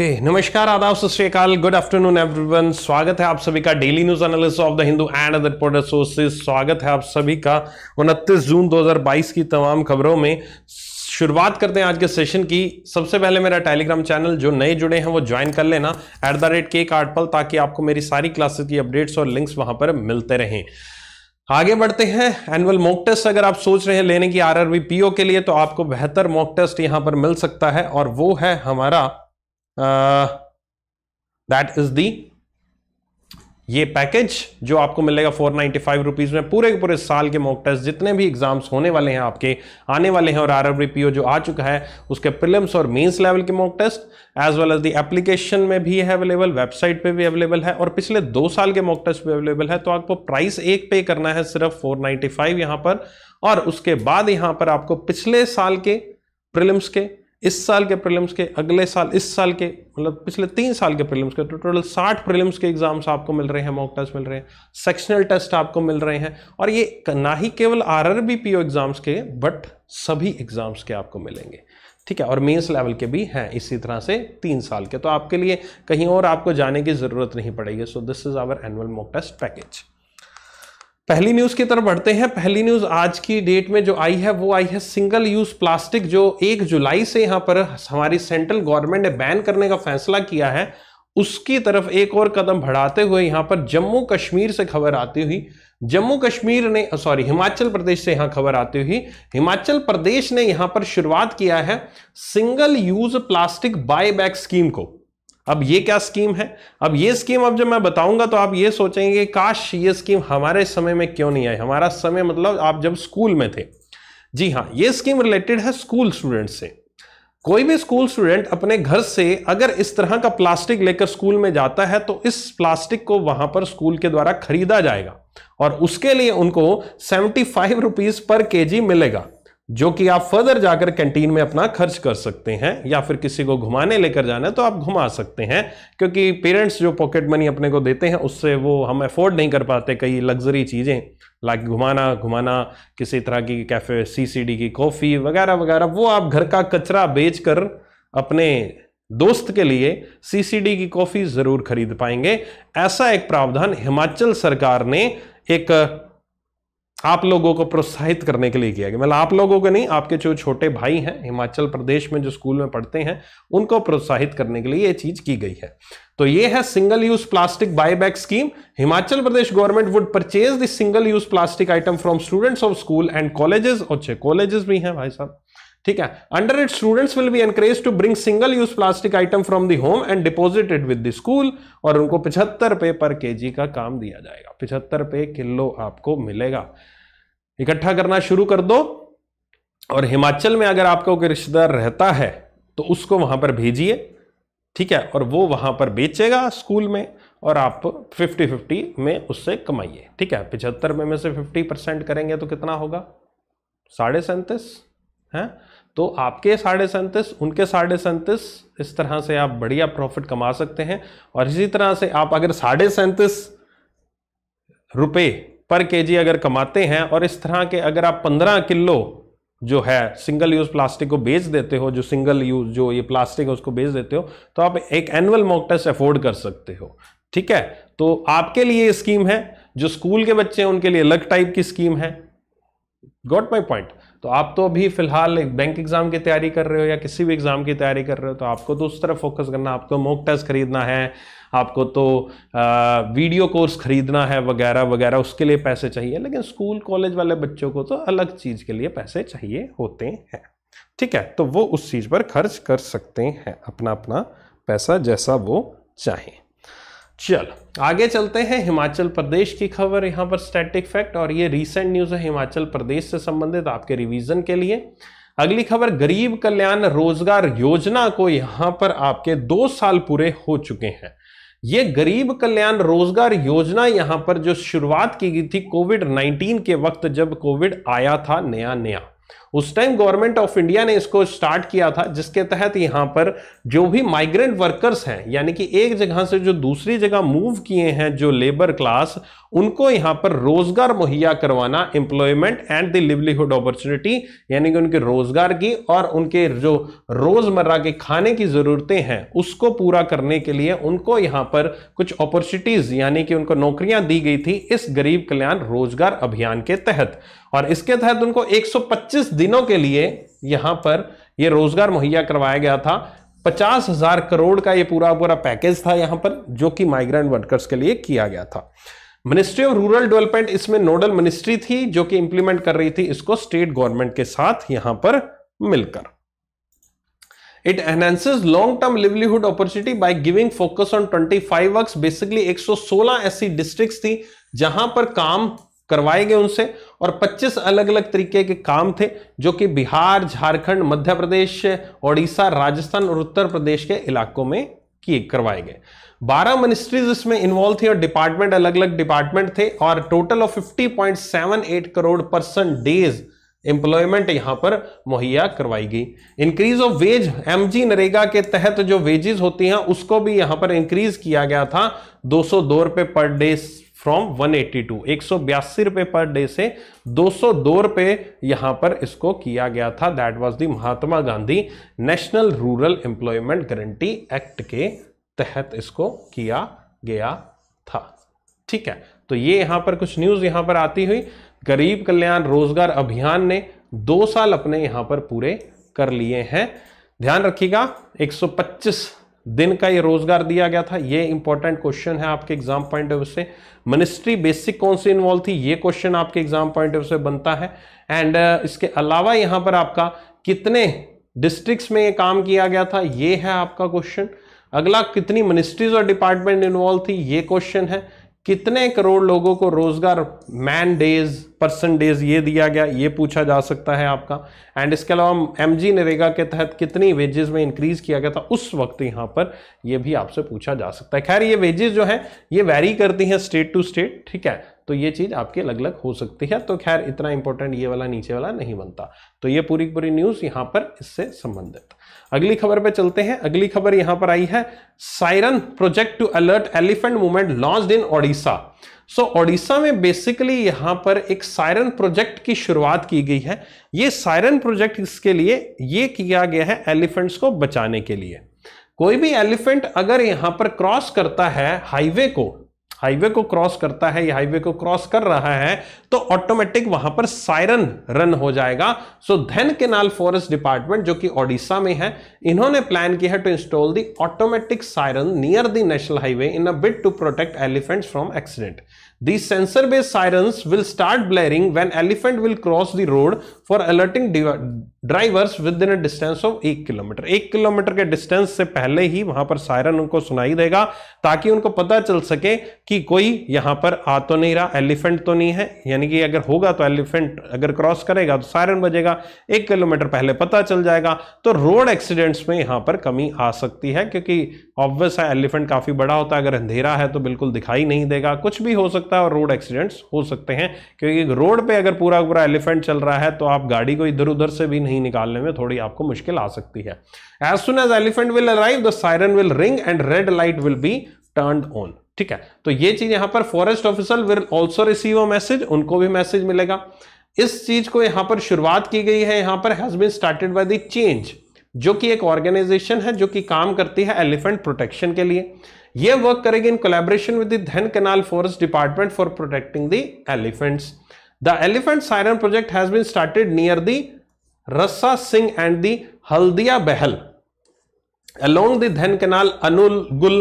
Okay okay, नमस्कार आदाब सत गुड आफ्टरनून एवरीवन स्वागत है आप सभी का daily news analyst of the Hindu and other portal sources स्वागत है आप सभी का 29 जून 2022 की तमाम खबरों में शुरुआत करते हैं आज के सेशन की सबसे पहले मेरा टेलीग्राम चैनल जो नए जुड़े हैं वो ज्वाइन कर लेना एट द रेट केक आर्टपल ताकि आपको मेरी सारी क्लासेस की अपडेट्स और लिंक्स वहां पर मिलते रहें आगे बढ़ते हैं एनुअल मॉक टेस्ट अगर आप सोच रहे हैं लेने की आर पीओ के लिए तो आपको बेहतर मॉक टेस्ट यहां पर मिल सकता है और वो है हमारा दैट इज दी ये पैकेज जो आपको मिलेगा फोर नाइन्टी फाइव रुपीज़ में पूरे के पूरे साल के मॉक टेस्ट जितने भी एग्जाम्स होने वाले हैं आपके आने वाले हैं और आर आर जो आ चुका है उसके प्रिलिम्स और मेंस लेवल के mock test as well as the application में भी है अवेलेबल वेबसाइट पे भी अवेलेबल है और पिछले दो साल के मॉक टेस्ट भी अवेलेबल है तो आपको प्राइस एक पे करना है सिर्फ फोर नाइन्टी फाइव पर और उसके बाद यहाँ पर आपको पिछले साल के प्रिलिम्स के इस साल के प्रीलिम्स के अगले साल इस साल के मतलब पिछले तीन साल के प्रीलिम्स के तो टोटल साठ प्रीलिम्स के एग्जाम्स आपको मिल रहे हैं मॉक टेस्ट मिल रहे हैं सेक्शनल टेस्ट आपको मिल रहे हैं और ये ना ही केवल R R B P O exams के बट सभी एग्जाम्स के आपको मिलेंगे ठीक है और मेंस लेवल के भी हैं इसी तरह से तीन साल के तो आपके लिए कहीं और आपको जाने की ज़रूरत नहीं पड़ेगी so this is our annual mock test package पहली न्यूज़ की तरफ बढ़ते हैं पहली न्यूज़ आज की डेट में जो आई है वो आई है सिंगल यूज़ प्लास्टिक जो एक जुलाई से यहाँ पर हमारी सेंट्रल गवर्नमेंट ने बैन करने का फैसला किया है उसकी तरफ एक और कदम बढ़ाते हुए यहाँ पर जम्मू कश्मीर से खबर आती हुई जम्मू कश्मीर ने सॉरी हिमाचल प्रदेश से यहाँ खबर आती हुई हिमाचल प्रदेश ने यहाँ पर शुरुआत किया है single use plastic buy back scheme को अब ये क्या स्कीम है अब ये स्कीम अब जब मैं बताऊंगा तो आप ये सोचेंगे काश ये स्कीम हमारे समय में क्यों नहीं आई हमारा समय मतलब आप जब स्कूल में थे जी हाँ ये स्कीम रिलेटेड है स्कूल स्टूडेंट से कोई भी स्कूल स्टूडेंट अपने घर से अगर इस तरह का प्लास्टिक लेकर स्कूल में जाता है तो इस प्लास्टिक को वहां पर स्कूल के द्वारा खरीदा जाएगा और उसके लिए उनको seventy five rupees per KG मिलेगा जो कि आप फर्दर जाकर कैंटीन में अपना खर्च कर सकते हैं या फिर किसी को घुमाने लेकर जाना है तो आप घुमा सकते हैं क्योंकि पेरेंट्स जो पॉकेट मनी अपने को देते हैं उससे वो हम अफोर्ड नहीं कर पाते कई लग्जरी चीज़ें लाइक घुमाना घुमाना किसी तरह की कैफे सीसीडी की कॉफ़ी वगैरह वगैरह वो आप घर का कचरा बेच अपने दोस्त के लिए सीसीडी की कॉफ़ी ज़रूर खरीद पाएंगे ऐसा एक प्रावधान हिमाचल सरकार ने एक आप लोगों को प्रोत्साहित करने के लिए किया गया मतलब आप लोगों को नहीं आपके जो छोटे भाई हैं हिमाचल प्रदेश में जो स्कूल में पढ़ते हैं उनको प्रोत्साहित करने के लिए ये चीज की गई है तो ये है single use plastic buyback scheme Himachal Pradesh government would purchase this single use plastic item from students of school and colleges अच्छे कॉलेजेस भी हैं भाई साहब ठीक है under it students will be encourage to bring single use plastic item from the home and deposited with the school और उनको पिछहत्तर रुपए पर जी का काम दिया जाएगा पिछहत्तर रुपए किलो आपको मिलेगा इकट्ठा करना शुरू कर दो और हिमाचल में अगर आपका कोई रिश्तेदार रहता है तो उसको वहां पर भेजिए ठीक है और वो वहां पर बेचेगा स्कूल में और आप 50 50 में उससे कमाइए ठीक है पिछहत्तर में में से 50 परसेंट करेंगे तो कितना होगा साढ़े सैंतीस हैं तो आपके साढ़े सैंतीस उनके साढ़े सैंतीस इस तरह से आप बढ़िया प्रॉफिट कमा सकते हैं और इसी तरह से आप अगर साढ़े सैंतीस रुपये पर केजी अगर कमाते हैं और इस तरह के अगर आप पंद्रह किलो जो है सिंगल यूज़ प्लास्टिक को बेच देते हो जो सिंगल यूज़ जो ये प्लास्टिक है उसको बेच देते हो तो आप एक एनुअल मॉक टेस्ट अफोर्ड कर सकते हो ठीक है तो आपके लिए स्कीम है जो स्कूल के बच्चे हैं उनके लिए अलग टाइप की स्कीम है गॉट माई पॉइंट तो आप तो अभी फिलहाल एक बैंक एग्ज़ाम की तैयारी कर रहे हो या किसी भी एग्ज़ाम की तैयारी कर रहे हो तो आपको तो उस तरफ फोकस करना आपको मोक टेस्ट खरीदना है आपको तो आ, वीडियो कोर्स खरीदना है वगैरह वगैरह उसके लिए पैसे चाहिए लेकिन स्कूल कॉलेज वाले बच्चों को तो अलग चीज़ के लिए पैसे चाहिए होते हैं ठीक है तो वो उस चीज़ पर खर्च कर सकते हैं अपना अपना पैसा जैसा वो चाहें चलो आगे चलते हैं हिमाचल प्रदेश की खबर यहाँ पर स्टैटिक फैक्ट और ये रीसेंट न्यूज़ है हिमाचल प्रदेश से संबंधित आपके रिवीजन के लिए अगली खबर गरीब कल्याण रोजगार योजना को यहाँ पर आपके दो साल पूरे हो चुके हैं ये गरीब कल्याण रोजगार योजना यहाँ पर जो शुरुआत की गई थी कोविड 19 के वक्त जब कोविड आया था नया नया उस टाइम गवर्नमेंट ऑफ इंडिया ने इसको स्टार्ट किया था जिसके तहत यहाँ पर जो भी माइग्रेंट वर्कर्स हैं यानी कि एक जगह से जो दूसरी जगह मूव किए हैं जो लेबर क्लास उनको यहां पर रोजगार मुहैया करवाना employment and the livelihood opportunity यानी कि उनके रोजगार की और उनके जो रोजमर्रा के खाने की जरूरतें हैं उसको पूरा करने के लिए उनको यहां पर कुछ अपॉर्चुनिटीज यानी कि उनको नौकरियां दी गई थी इस गरीब कल्याण रोजगार अभियान के तहत और इसके तहत उनको एक दिनों के लिए यहां पर यह रोजगार मुहैया करवाया गया था पचास हजार करोड़ का ये पूरा पूरा पैकेज था यहां पर जो कि माइग्रेंट वर्कर्स के लिए किया गया था मिनिस्ट्री ऑफ रूरल डेवलपमेंट इसमें नोडल मिनिस्ट्री थी जो कि इंप्लीमेंट कर रही थी इसको स्टेट गवर्नमेंट के साथ यहां पर मिलकर it enhances long term livelihood opportunity by giving focus on twenty five work basically एक सौ सोलह ऐसी डिस्ट्रिक्ट थी जहां पर काम करवाए गए उनसे और 25 अलग अलग तरीके के काम थे जो कि बिहार झारखंड मध्य प्रदेश ओडिशा राजस्थान और उत्तर प्रदेश के इलाकों में किए करवाए गए 12 मिनिस्ट्रीज इसमें इन्वॉल्व थी और डिपार्टमेंट अलग अलग डिपार्टमेंट थे और total of 50.78 crore person days employment यहां पर मुहैया करवाई गई increase of wage MG NREGA के तहत जो वेजेस होती हैं उसको भी यहां पर इंक्रीज किया गया था दो सौ रुपए पर डे फ्रॉम 182 एक सौ रुपए पर डे से दो सौ दो रुपए यहां पर इसको किया गया था that was the Mahatma Gandhi national rural employment guarantee act के तहत इसको किया गया था ठीक है तो ये यहां पर कुछ न्यूज यहां पर आती हुई गरीब कल्याण रोजगार अभियान ने दो साल अपने यहां पर पूरे कर लिए हैं ध्यान रखिएगा 125 दिन का ये रोजगार दिया गया था ये इंपॉर्टेंट क्वेश्चन है आपके एग्जाम पॉइंट ऑफ व्यू से मिनिस्ट्री बेसिक कौन सी इन्वॉल्व थी ये क्वेश्चन आपके एग्जाम पॉइंट ऑफ व्यू से बनता है एंड uh, इसके अलावा यहां पर आपका कितने डिस्ट्रिक्ट्स में ये काम किया गया था ये है आपका क्वेश्चन अगला कितनी मिनिस्ट्रीज और डिपार्टमेंट इन्वॉल्व थी ये क्वेश्चन है कितने करोड़ लोगों को रोजगार मैन डेज पर्सन डेज ये दिया गया ये पूछा जा सकता है आपका एंड इसके अलावा एम जी नरेगा के तहत कितनी वेजेस में इंक्रीज किया गया था उस वक्त यहाँ पर ये भी आपसे पूछा जा सकता है खैर ये वेजेस जो है ये वेरी करती हैं स्टेट टू स्टेट ठीक है तो ये चीज़ आपकी अलग अलग हो सकती है तो खैर इतना इंपॉर्टेंट ये वाला नीचे वाला नहीं बनता तो ये पूरी पूरी न्यूज़ यहाँ पर इससे संबंधित अगली खबर पे चलते हैं अगली खबर यहां पर आई है siren project to alert elephant movement launch in Odisha so Odisha में बेसिकली यहां पर एक साइरन प्रोजेक्ट की शुरुआत की गई है ये साइरन प्रोजेक्ट इसके लिए ये किया गया है एलिफेंट्स को बचाने के लिए कोई भी एलिफेंट अगर यहां पर क्रॉस करता है हाईवे को हाईवे को क्रॉस करता है या हाईवे को क्रॉस कर रहा है तो ऑटोमेटिक वहां पर सायरन रन हो जाएगा सो धन केनाल फॉरेस्ट डिपार्टमेंट जो कि ओडिशा में है इन्होंने प्लान किया है to install the automatic siren near the national highway in a bid to protect elephants from accident These sensor-based sirens will start blaring when elephant will cross the road for alerting drivers within a distance of एक kilometre एक kilometre के distance से पहले ही वहां पर siren उनको सुनाई देगा ताकि उनको पता चल सके कि कोई यहां पर आ तो नहीं रहा एलिफेंट तो नहीं है यानी कि अगर होगा तो एलिफेंट अगर क्रॉस करेगा तो सायरन बजेगा एक किलोमीटर पहले पता चल जाएगा तो रोड एक्सीडेंट्स में यहां पर कमी आ सकती है क्योंकि ऑब्वियस है एलिफेंट काफ़ी बड़ा होता है अगर अंधेरा है तो बिल्कुल दिखाई नहीं देगा कुछ भी हो सकता सकता है और रोड एक्सीडेंट्स हो सकते हैं क्योंकि रोड पे अगर पूरा पूरा एलिफेंट चल रहा है तो आप गाड़ी को इधर उधर से भी नहीं निकालने में थोड़ी आपको मुश्किल आ सकती है as soon as elephant will arrive the siren will ring and red light will be turn on ठीक है तो ये चीज यहां पर forest officer will also receive a message उनको भी मैसेज मिलेगा इस चीज को यहां पर शुरुआत की गई है यहां पर has been started by the change जो कि एक ऑर्गेनाइजेशन है जो कि काम करती है एलिफेंट प्रोटेक्शन के लिए ये वर्क करेंगे in collaboration with the Dhenkanal forest department for protecting the elephants the elephant siren project has been started near the Rasa Singh and the Haldia Bahal along the Dhan Canal Anul Gul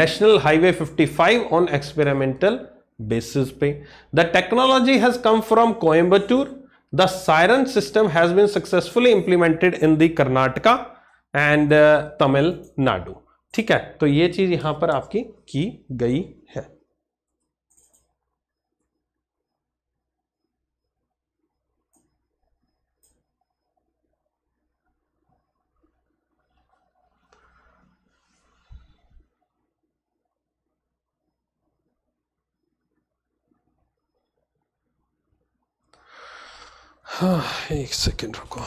National Highway 55 on experimental basis pay. The technology has come from Coimbatore. The siren system has been successfully implemented in the Karnataka and uh, Tamil Nadu. ठीक है तो ये चीज़ यहां पर आपकी की गई है हाँ, एक सेकेंड रुको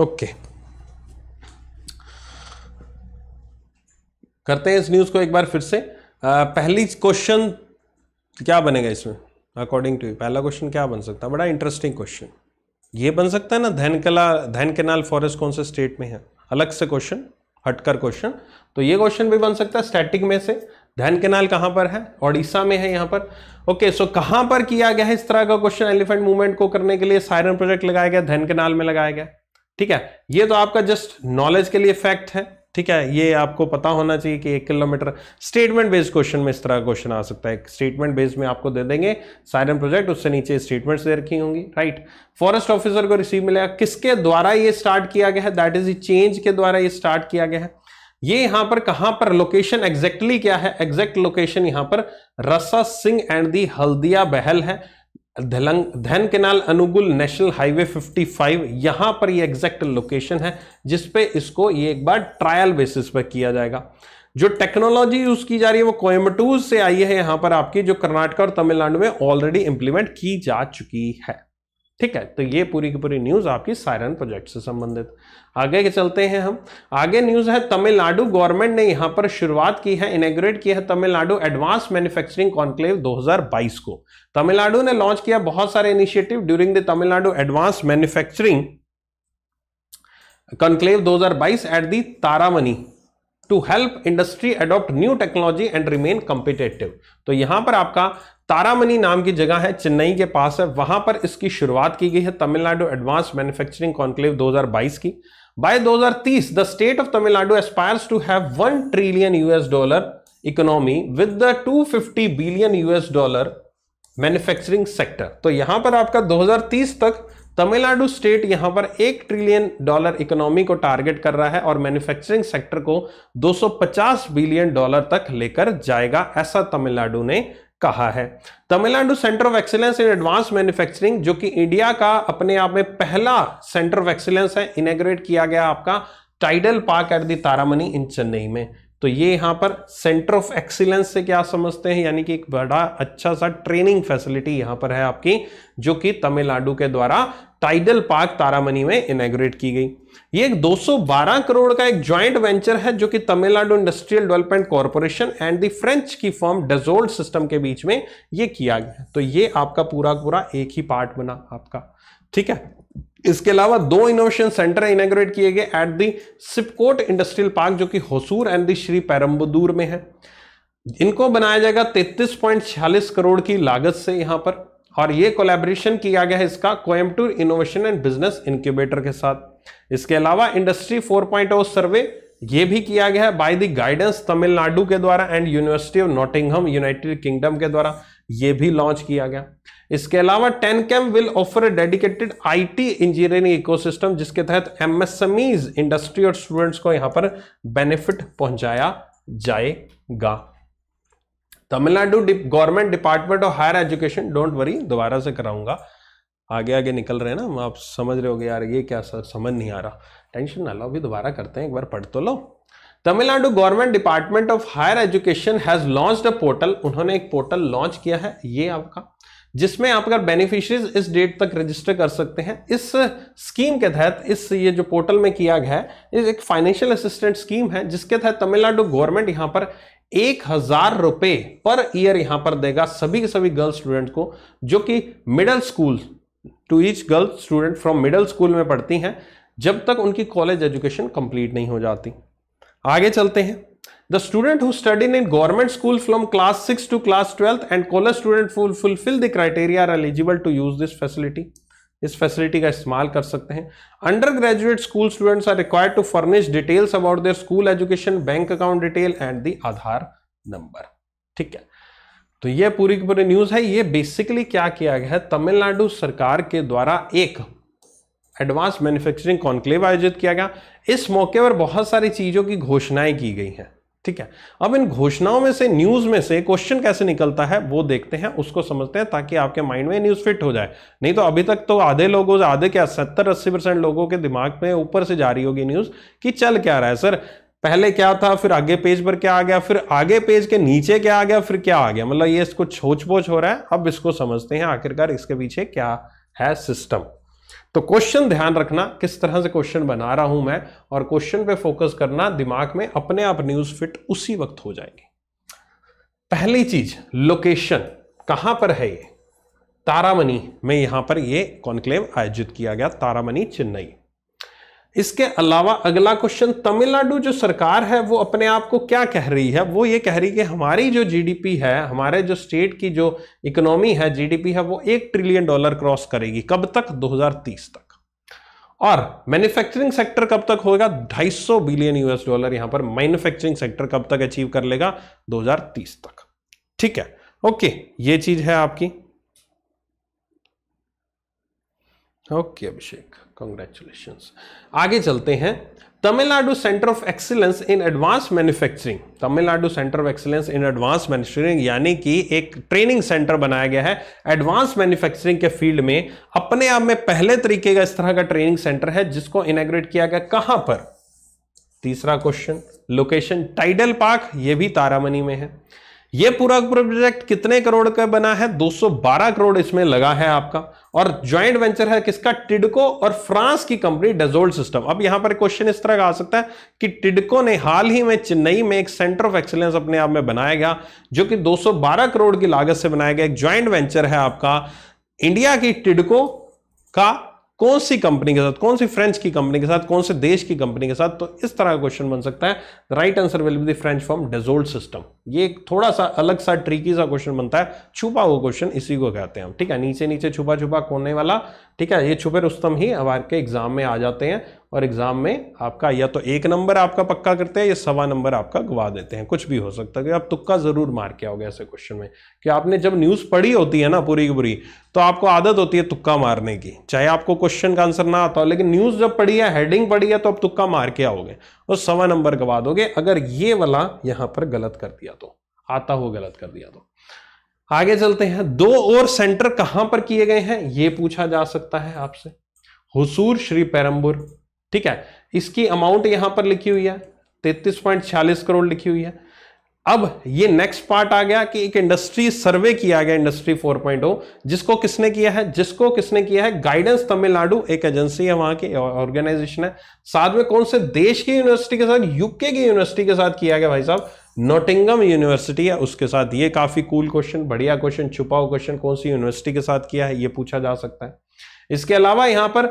ओके करते हैं इस न्यूज को एक बार फिर से आ, पहली क्वेश्चन क्या बनेगा इसमें अकॉर्डिंग टू यू पहला क्वेश्चन क्या बन सकता है बड़ा इंटरेस्टिंग क्वेश्चन ये बन सकता है ना धैनकला धैन केनाल फॉरेस्ट कौन से स्टेट में है अलग से क्वेश्चन हटकर क्वेश्चन तो ये क्वेश्चन भी बन सकता है स्टैटिक में से धैन केनाल कहाँ पर है ओडिशा में है यहाँ पर ओके सो कहाँ पर किया गया है इस तरह का क्वेश्चन एलिफेंट मूवमेंट को करने के लिए सायरन प्रोजेक्ट लगाया गया धैन केनाल में लगाया गया ठीक है ये तो आपका जस्ट नॉलेज के लिए फैक्ट है ठीक है ये आपको पता होना चाहिए कि एक किलोमीटर स्टेटमेंट बेस्ड क्वेश्चन में इस तरह क्वेश्चन आ सकता है स्टेटमेंट बेस्ड में आपको दे देंगे साइरन प्रोजेक्ट उससे नीचे स्टेटमेंट्स दे रखी होंगी राइट फॉरेस्ट ऑफिसर को रिसीव मिलेगा किसके द्वारा ये स्टार्ट किया गया है दैट इज चेंज के द्वारा ये स्टार्ट किया गया है ये यहां पर कहां पर लोकेशन एग्जैक्टली exactly क्या है एग्जैक्ट लोकेशन यहां पर रसा सिंह एंड दी हल्दिया बहल है धलंग Dhenkanal Angul national highway 55 five यहां पर ये एग्जैक्ट लोकेशन है जिसपे इसको ये एक बार ट्रायल बेसिस पर किया जाएगा जो टेक्नोलॉजी यूज की जा रही है वो कोयम्बटूर से आई है यहां पर आपकी जो कर्नाटक और तमिलनाडु में ऑलरेडी इंप्लीमेंट की जा चुकी है ठीक है तो ये पूरी की पूरी न्यूज आपकी सायरन प्रोजेक्ट से संबंधित आगे के चलते हैं हम आगे न्यूज है तमिलनाडु गवर्नमेंट ने यहां पर शुरुआत की है इनग्रेट किया है तमिलनाडु एडवांस मैन्युफैक्चरिंग कॉन्क्लेव 2022 को तमिलनाडु ने लॉन्च किया बहुत सारे initiative during the Tamil Nadu advance manufacturing conclave 2022 at the Taramani to help industry adopt new technology and remain competitive तो यहां पर आपका तारामनी नाम की जगह है चेन्नई के पास है वहां पर इसकी शुरुआत की गई है तमिलनाडु एडवांस मैन्युफैक्चरिंग कॉन्क्लेव 2022 की by 2030 the state of Tamil Nadu aspires to have one trillion US dollar economy with the 250 billion US dollar manufacturing sector तो यहां पर आपका 2030 तक तमिलनाडु स्टेट यहां पर एक ट्रिलियन डॉलर इकोनॉमी को टारगेट कर रहा है और मैन्युफैक्चरिंग सेक्टर को 250 बिलियन डॉलर तक लेकर जाएगा ऐसा तमिलनाडु ने कहा है Tamil Nadu centre of excellence in advance manufacturing जो कि इंडिया का अपने आप में पहला सेंटर ऑफ एक्सीलेंस है इनेग्रेट किया गया आपका Tidel park at the Taramani in Chennai में तो ये यहाँ पर सेंटर ऑफ एक्सीलेंस से क्या समझते हैं यानी कि एक बड़ा अच्छा सा ट्रेनिंग फैसिलिटी यहाँ पर है आपकी जो कि तमिलनाडु के द्वारा टाइडल पार्क तारामनी में इनग्रेट की गई ये एक 212 करोड़ का एक ज्वाइंट वेंचर है जो कि Tamil Nadu industrial development corporation and the French की फॉर्म डेजोल्ड सिस्टम के बीच में ये किया गया तो ये आपका पूरा पूरा एक ही पार्ट बना आपका ठीक है इसके अलावा दो इनोवेशन सेंटर इनाग्रेट किए गए at the SIPCOT industrial park जो कि Hosur and the Sriperumbudur में है इनको बनाया जाएगा तैतीस करोड़ की लागत से यहाँ पर और ये कोलैबोरेशन किया गया है इसका Coimbatore innovation and business incubator के साथ इसके अलावा इंडस्ट्री 4.0 सर्वे ये भी किया गया है बाय द गाइडेंस तमिलनाडु के द्वारा and university of Nottingham United Kingdom के द्वारा ये भी लॉन्च किया गया इसके अलावा TN CAM will offer a dedicated IT engineering ecosystem जिसके तहत एमएसएमईज इंडस्ट्री और स्टूडेंट्स को यहां पर बेनिफिट पहुंचाया जाएगा Tamil Nadu government department of higher education don't worry दोबारा से कराऊंगा आगे आगे निकल रहे हैं ना आप समझ रहे हो यार ये क्या सर समझ नहीं आ रहा टेंशन ना लो अभी दोबारा करते हैं एक बार पढ़ तो लो Tamil Nadu government department of higher education has launched a portal उन्होंने एक पोर्टल लॉन्च किया है ये आपका जिसमें आप अगर बेनिफिशरीज इस डेट तक रजिस्टर कर सकते हैं इस स्कीम के तहत इस ये जो पोर्टल में किया गया है इस एक फाइनेंशियल असिस्टेंट स्कीम है जिसके तहत तमिलनाडु गवर्नमेंट यहाँ पर एक हजार रुपये पर ईयर यहाँ पर देगा सभी के सभी गर्ल स्टूडेंट को जो कि middle school to each girl student from middle school में पढ़ती हैं जब तक उनकी कॉलेज एजुकेशन कंप्लीट नहीं हो जाती आगे चलते हैं The student who studied in government school from class 6 to class 12 and college student who fulfill the criteria are eligible to use this facility. इस फैसिलिटी का इस्तेमाल कर सकते हैं undergraduate school students are required to furnish details about their school education bank account detail and the Aadhaar number ठीक है तो ये पूरी की पूरी न्यूज है ये बेसिकली क्या किया गया है तमिलनाडु सरकार के द्वारा एक एडवांस मैन्युफैक्चरिंग कॉन्क्लेव आयोजित किया गया इस मौके पर बहुत सारी चीजों की घोषणाएं की गई हैं ठीक है अब इन घोषणाओं में से न्यूज़ में से क्वेश्चन कैसे निकलता है वो देखते हैं उसको समझते हैं ताकि आपके माइंड में न्यूज़ फिट हो जाए नहीं तो अभी तक तो आधे लोगों आधे क्या सत्तर अस्सी परसेंट लोगों के दिमाग में ऊपर से जा रही होगी न्यूज़ कि चल क्या रहा है सर पहले क्या था फिर आगे पेज पर क्या आ गया फिर आगे पेज के नीचे क्या आ गया फिर क्या आ गया मतलब ये इसको छोच पोछ हो रहा है अब इसको समझते हैं आखिरकार इसके पीछे क्या है सिस्टम तो क्वेश्चन ध्यान रखना किस तरह से क्वेश्चन बना रहा हूं मैं और क्वेश्चन पे फोकस करना दिमाग में अपने आप न्यूज फिट उसी वक्त हो जाएंगे पहली चीज लोकेशन कहां पर है ये तारामणि में यहां पर ये कॉन्क्लेव आयोजित किया गया तारामणि चेन्नई इसके अलावा अगला क्वेश्चन तमिलनाडु जो सरकार है वो अपने आप को क्या कह रही है वो ये कह रही है कि हमारी जो जीडीपी है हमारे जो स्टेट की जो इकोनॉमी है जीडीपी है वो एक ट्रिलियन डॉलर क्रॉस करेगी कब तक 2030 तक और मैन्युफैक्चरिंग सेक्टर कब तक होगा 250 बिलियन यूएस डॉलर यहां पर मैन्युफैक्चरिंग सेक्टर कब तक अचीव कर लेगा दो तक ठीक है ओके ये चीज है आपकी ओके अभिषेक कॉन्ग्रेचुलेशन आगे चलते हैं Tamil Nadu centre of excellence in advance manufacturing Tamil Nadu centre of excellence in advance manufacturing यानी कि एक ट्रेनिंग सेंटर बनाया गया है एडवांस मैन्युफैक्चरिंग के फील्ड में अपने आप में पहले तरीके का इस तरह का ट्रेनिंग सेंटर है जिसको इनाग्रेट किया गया कहां पर तीसरा क्वेश्चन लोकेशन टाइडल पार्क यह भी तारामनी में है ये पूरा प्रोजेक्ट कितने करोड़ का बना है 212 करोड़ इसमें लगा है आपका और ज्वाइंट वेंचर है किसका टिडको और फ्रांस की कंपनी डेजोल्ड सिस्टम अब यहां पर क्वेश्चन इस तरह का आ सकता है कि टिडको ने हाल ही में चेन्नई में एक सेंटर ऑफ एक्सीलेंस अपने आप में बनाया गया जो कि 212 करोड़ की लागत से बनाया गया एक ज्वाइंट वेंचर है आपका इंडिया की टिडको का कौन सी कंपनी के साथ कौन सी फ्रेंच की कंपनी के साथ कौन से देश की कंपनी के साथ तो इस तरह का क्वेश्चन बन सकता है right answer will be the French firm Dassault systems ये थोड़ा सा अलग सा ट्रिकी सा क्वेश्चन बनता है छुपा हुआ क्वेश्चन इसी को कहते हैं हम ठीक है नीचे नीचे छुपा छुपा कोने वाला ठीक है ये छुपे रुस्तम ही हमारे के एग्ज़ाम में आ जाते हैं और एग्ज़ाम में आपका या तो एक नंबर आपका पक्का करते हैं या सवा नंबर आपका गवा देते हैं कुछ भी हो सकता है आप तुक्का ज़रूर मार के आओगे ऐसे क्वेश्चन में कि आपने जब न्यूज़ पढ़ी होती है ना पूरी की पूरी तो आपको आदत होती है तुक्का मारने की चाहे आपको क्वेश्चन का आंसर ना आता हो लेकिन न्यूज़ जब पढ़ी है हेडिंग पढ़ी है तो आप तुक्का मार के आओगे और सवा नंबर गवा दोगे अगर ये वाला यहाँ पर गलत कर दिया तो आता हो गलत कर दिया तो आगे चलते हैं दो और सेंटर कहां पर किए गए हैं ये पूछा जा सकता है आपसे हुसूर श्री पैरम्बुर ठीक है इसकी अमाउंट यहां पर लिखी हुई है तैतीस पॉइंट छियालीस करोड़ लिखी हुई है अब ये नेक्स्ट पार्ट आ गया कि एक इंडस्ट्री सर्वे किया गया इंडस्ट्री 4.0 जिसको किसने किया है जिसको किसने किया है गाइडेंस तमिलनाडु एक एजेंसी है वहां की ऑर्गेनाइजेशन है साथ में कौन से देश की यूनिवर्सिटी के साथ यूके की यूनिवर्सिटी के साथ किया गया भाई साहब नोटिंगम यूनिवर्सिटी है उसके साथ ये काफ़ी कूल क्वेश्चन बढ़िया क्वेश्चन छुपा हुआ क्वेश्चन कौन सी यूनिवर्सिटी के साथ किया है ये पूछा जा सकता है इसके अलावा यहां पर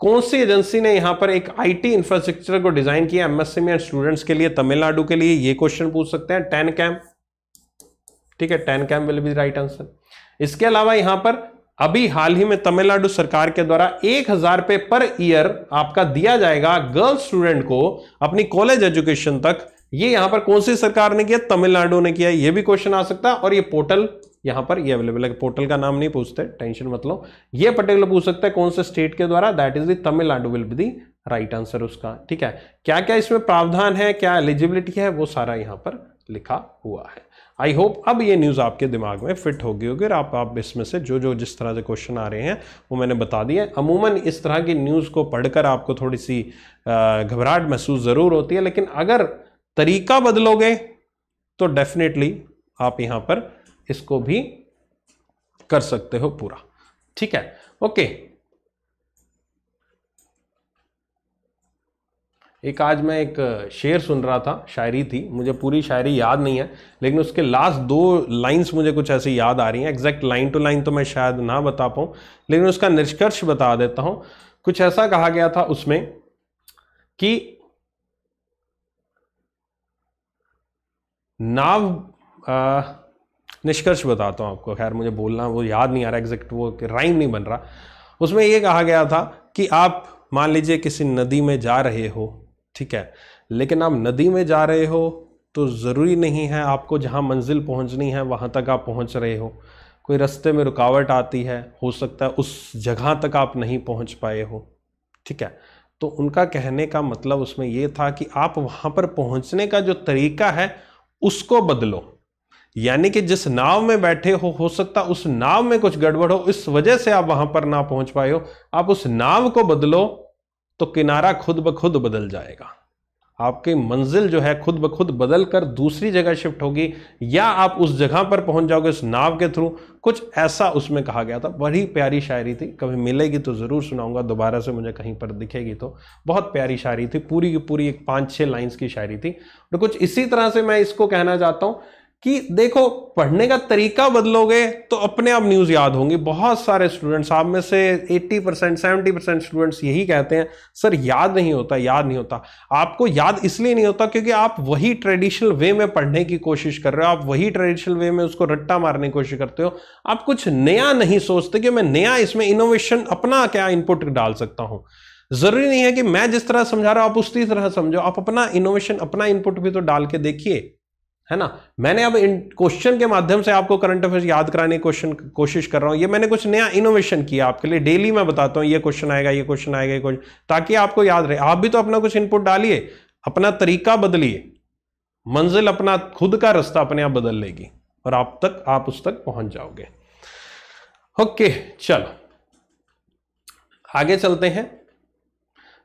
कौन सी एजेंसी ने यहां पर एक आईटी इंफ्रास्ट्रक्चर को डिजाइन किया एमएससी में स्टूडेंट्स के लिए तमिलनाडु के लिए ये क्वेश्चन पूछ सकते हैं टेन कैम्प ठीक है टेन कैम्प विल बी राइट आंसर इसके अलावा यहां पर अभी हाल ही में तमिलनाडु सरकार के द्वारा एक हजार रुपए पर ईयर आपका दिया जाएगा गर्ल्स स्टूडेंट को अपनी कॉलेज एजुकेशन तक ये यहां पर कौन सी सरकार ने किया तमिलनाडु ने किया ये भी क्वेश्चन आ सकता है और ये पोर्टल यहां पर ये अवेलेबल है पोर्टल का नाम नहीं पूछते टेंशन मत लो ये पर्टिकुलर पूछ सकते हैं कौन से स्टेट के द्वारा that is Tamil Nadu Tamil Nadu will be the right answer उसका ठीक है क्या क्या इसमें प्रावधान है क्या एलिजिबिलिटी है वो सारा यहाँ पर लिखा हुआ है आई होप अब ये न्यूज़ आपके दिमाग में फिट होगी होगी और आप आप इसमें से जो जो जिस तरह से क्वेश्चन आ रहे हैं वो मैंने बता दिए अमूमन इस तरह की न्यूज़ को पढ़कर आपको थोड़ी सी घबराहट महसूस ज़रूर होती है लेकिन अगर तरीका बदलोगे तो डेफिनेटली आप यहां पर इसको भी कर सकते हो पूरा ठीक है ओके एक आज मैं एक शेर सुन रहा था शायरी थी मुझे पूरी शायरी याद नहीं है लेकिन उसके लास्ट दो लाइंस मुझे कुछ ऐसी याद आ रही हैं एग्जैक्ट लाइन टू लाइन तो मैं शायद ना बता पाऊं लेकिन उसका निष्कर्ष बता देता हूं कुछ ऐसा कहा गया था उसमें कि नाव निष्कर्ष बताता हूँ आपको खैर मुझे बोलना वो याद नहीं आ रहा एग्जैक्ट वो राइम नहीं बन रहा उसमें ये कहा गया था कि आप मान लीजिए किसी नदी में जा रहे हो ठीक है लेकिन आप नदी में जा रहे हो तो ज़रूरी नहीं है आपको जहाँ मंजिल पहुँचनी है वहाँ तक आप पहुँच रहे हो कोई रास्ते में रुकावट आती है हो सकता है उस जगह तक आप नहीं पहुँच पाए हो ठीक है तो उनका कहने का मतलब उसमें यह था कि आप वहाँ पर पहुँचने का जो तरीका है उसको बदलो यानी कि जिस नाव में बैठे हो हो सकता उस नाव में कुछ गड़बड़ हो इस वजह से आप वहां पर ना पहुंच पाए हो आप उस नाव को बदलो तो किनारा खुद ब खुद बदल जाएगा आपकी मंजिल जो है खुद ब खुद बदल कर दूसरी जगह शिफ्ट होगी या आप उस जगह पर पहुंच जाओगे उस नाव के थ्रू कुछ ऐसा उसमें कहा गया था बड़ी प्यारी शायरी थी कभी मिलेगी तो ज़रूर सुनाऊंगा दोबारा से मुझे कहीं पर दिखेगी तो बहुत प्यारी शायरी थी पूरी की पूरी एक पाँच छः लाइन्स की शायरी थी और कुछ इसी तरह से मैं इसको कहना चाहता हूँ कि देखो पढ़ने का तरीका बदलोगे तो अपने आप न्यूज़ याद होंगी बहुत सारे स्टूडेंट्स आप में से 80 परसेंट सेवेंटी परसेंट स्टूडेंट्स यही कहते हैं सर याद नहीं होता याद नहीं होता आपको याद इसलिए नहीं होता क्योंकि आप वही ट्रेडिशनल वे में पढ़ने की कोशिश कर रहे हो आप वही ट्रेडिशनल वे में उसको रट्टा मारने की कोशिश करते हो आप कुछ नया नहीं सोचते कि मैं नया इसमें इनोवेशन अपना क्या इनपुट डाल सकता हूँ जरूरी नहीं है कि मैं जिस तरह समझा रहा हूँ आप उसी तरह समझो आप अपना इनोवेशन अपना इनपुट भी तो डाल के देखिए है ना मैंने अब इन क्वेश्चन के माध्यम से आपको करंट अफेयर्स याद कराने की क्वेश्चन कोशिश कर रहा हूँ ये मैंने कुछ नया इनोवेशन किया आपके लिए डेली मैं बताता हूँ ये क्वेश्चन आएगा ये क्वेश्चन आएगा ये क्वेश्चन ताकि आपको याद रहे आप भी तो अपना कुछ इनपुट डालिए अपना तरीका बदलिए मंजिल अपना खुद का रास्ता अपने आप बदल लेगी और आप तक आप उस तक पहुंच जाओगे ओके चलो आगे चलते हैं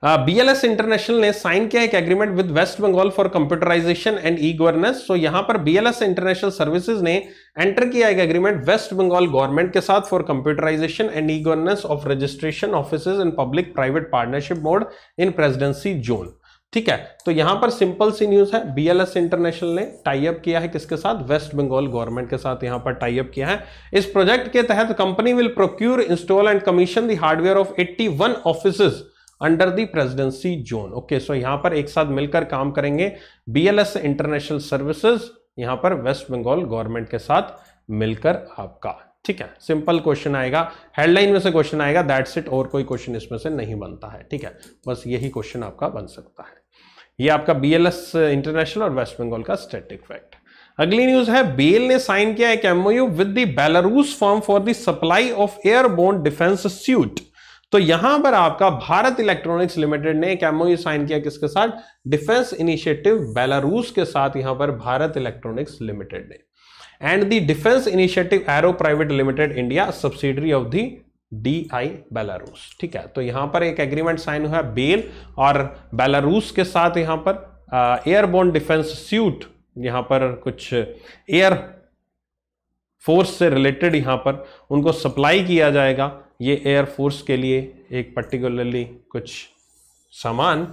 बीएलएस uh, इंटरनेशनल ने साइन किया एक agreement with West Bengal for computerisation and e governance so यहां पर बीएलएस इंटरनेशनल सर्विसेज ने एंटर किया एक एग्रीमेंट वेस्ट बंगाल गवर्नमेंट के साथ for computerisation and e governance of registration office in public private partnership mode in presidency zone ठीक है तो यहां पर सिंपल सी न्यूज है बीएलएस इंटरनेशनल ने टाइप किया है किसके साथ वेस्ट बंगाल गवर्नमेंट के साथ यहां पर टाइप किया है इस प्रोजेक्ट के तहत company will procure install and commission hardware hardware of 81 one offices under the presidency zone okay so यहां पर एक साथ मिलकर काम करेंगे बीएलएस इंटरनेशनल सर्विसेज यहां पर वेस्ट बंगाल गवर्नमेंट के साथ मिलकर आपका ठीक है सिंपल क्वेश्चन आएगा हेडलाइन में से क्वेश्चन आएगा दैट्स इट और कोई क्वेश्चन इसमें से नहीं बनता है ठीक है बस यही क्वेश्चन आपका बन सकता है ये आपका बीएलएस इंटरनेशनल और वेस्ट बंगाल का स्टेटिक फैक्ट अगली न्यूज है बेल ने साइन किया एक MoU with the Belarus firm for the supply of airborne defence suite तो यहां पर आपका भारत इलेक्ट्रॉनिक्स लिमिटेड ने एक एमओयू साइन किया किसके साथ डिफेंस इनिशिएटिव बेलारूस के साथ यहां पर भारत इलेक्ट्रॉनिक्स लिमिटेड ने and the defence initiative aero private limited India subsidiary of the D I Belarus ठीक है तो यहां पर एक एग्रीमेंट साइन हुआ बेल और बेलारूस के साथ यहां पर एयरबोन डिफेंस स्यूट यहां पर कुछ एयर फोर्स से रिलेटेड यहां पर उनको सप्लाई किया जाएगा ये एयरफोर्स के लिए एक पर्टिकुलरली कुछ सामान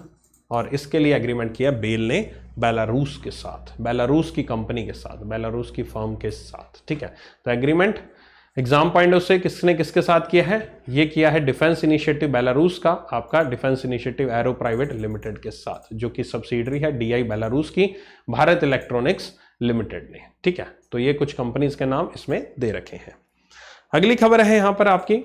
और इसके लिए एग्रीमेंट किया बेल ने बेलारूस के साथ बेलारूस की कंपनी के साथ बेलारूस की फर्म के साथ ठीक है तो एग्रीमेंट एग्जाम पॉइंट से किसने किसके साथ किया है ये किया है डिफेंस इनिशिएटिव बेलारूस का आपका defence initiative aero private limited के साथ जो कि सब्सिडरी है डीआई बेलारूस की भारत इलेक्ट्रॉनिक्स लिमिटेड ने ठीक है तो ये कुछ कंपनीज के नाम इसमें दे रखे हैं अगली खबर है यहाँ पर आपकी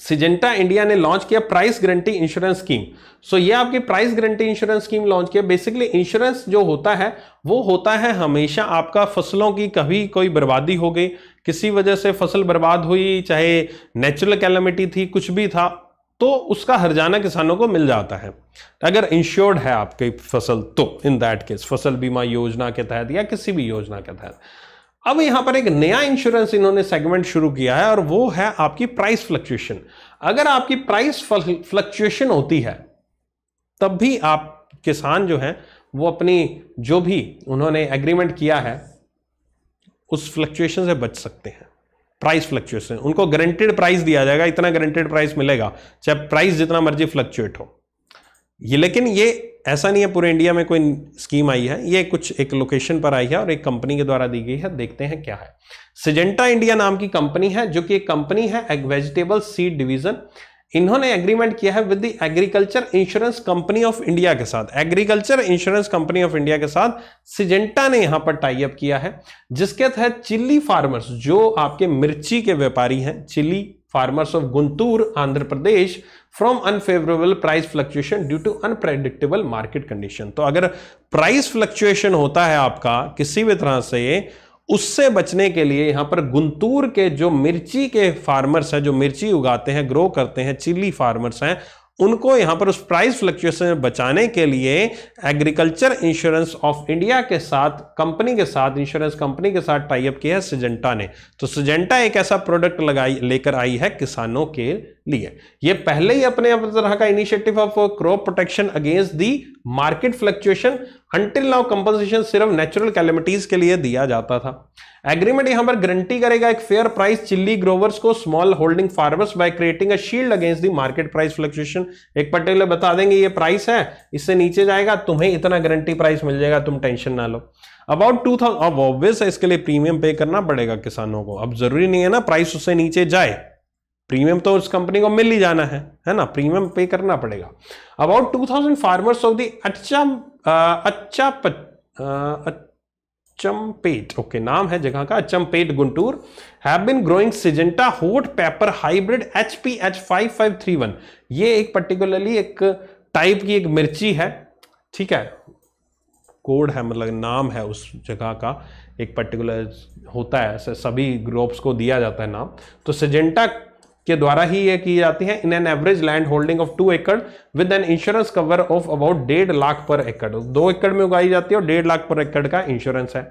सिजेंटा इंडिया ने लॉन्च किया price guarantee insurance scheme so ये आपकी price guarantee insurance scheme launch किया बेसिकली इंश्योरेंस जो होता है वो होता है हमेशा आपका फसलों की कभी कोई बर्बादी हो गई किसी वजह से फसल बर्बाद हुई चाहे नेचुरल कैलमिटी थी कुछ भी था तो उसका हरजाना किसानों को मिल जाता है अगर इंश्योर्ड है आपकी फसल तो इन दैट केस फसल बीमा योजना के तहत या किसी भी योजना के तहत अब यहां पर एक नया इंश्योरेंस इन्होंने सेगमेंट शुरू किया है और वो है आपकी प्राइस फ्लक्चुएशन अगर आपकी प्राइस फ्लक्चुएशन होती है तब भी आप किसान जो हैं वो अपनी जो भी उन्होंने एग्रीमेंट किया है उस फ्लक्चुएशन से बच सकते हैं प्राइस फ्लक्चुएशन उनको गारंटेड प्राइस दिया जाएगा इतना गारंटेड प्राइस मिलेगा चाहे प्राइस जितना मर्जी फ्लक्चुएट हो ये लेकिन ये ऐसा नहीं है पूरे इंडिया में कोई स्कीम आई है ये कुछ एक लोकेशन पर आई है और एक कंपनी के द्वारा दी गई है देखते हैं क्या है सिजेंटा इंडिया नाम की कंपनी है जो कि एक कंपनी है एग वेजिटेबल सीड डिवीजन इन्होंने एग्रीमेंट किया है with the agriculture insurance company of India के साथ agriculture insurance company of India के साथ सिजेंटा ने यहां पर टाई अप किया है जिसके तहत चिल्ली फार्मर्स जो आपके मिर्ची के व्यापारी हैं chilli farmers of Guntur Andhra Pradesh from unfavourable price fluctuation due to unpredictable market condition तो अगर प्राइस फ्लक्चुएशन होता है आपका किसी भी तरह से उससे बचने के लिए यहाँ पर गुंतूर के जो मिर्ची के फार्मर्स हैं जो मिर्ची उगाते हैं ग्रो करते हैं चिली फार्मर्स हैं उनको यहाँ पर उस प्राइस फ्लक्चुएशन बचाने के लिए एग्रीकल्चर इंश्योरेंस ऑफ इंडिया के साथ कंपनी के साथ इंश्योरेंस कंपनी के साथ टाइप किया है सिजेंटा ने तो सिजेंटा एक ऐसा प्रोडक्ट लगाई लेकर आई है किसानों के लिए ये पहले ही अपने तरह का initiative of crop protection against the market fluctuation until now compensation सिर्फ नेचुरल कैलमिटीज के लिए दिया जाता था एग्रीमेंट यहां पर गारंटी करेगा एक फेयर प्राइस चिल्ली ग्रोवर्स को small holding farmers by creating a shield against the market price fluctuation एक पर्टिकुलर बता देंगे ये प्राइस है इससे नीचे जाएगा तुम्हें इतना गारंटी प्राइस मिल जाएगा तुम टेंशन ना लो अबाउट टू थाउजेंड अब ऑब्वियस इसके लिए प्रीमियम पे करना पड़ेगा किसानों को अब जरूरी नहीं है ना प्राइस उससे नीचे जाए प्रीमियम तो उस कंपनी को मिल ही जाना है है ना प्रीमियम पे करना पड़ेगा about two thousand farmers of the अच्छा अच्छा अचमपेट ओके नाम है जगह का Achampet Guntur have been growing Syngenta hot pepper hybrid H P H five five three one ये एक पर्टिकुलरली एक टाइप की एक मिर्ची है ठीक है कोड है मतलब नाम है उस जगह का एक पर्टिकुलर होता है सभी ग्रोप्स को दिया जाता है नाम तो सिजेंटा के द्वारा ही ये की जाती है in an average land holding of two एकड़ with an insurance cover of about डेढ़ लाख पर एकड़ तो दो एकड़ में उगाई जाती है और डेढ़ लाख पर एकड़ का इंश्योरेंस है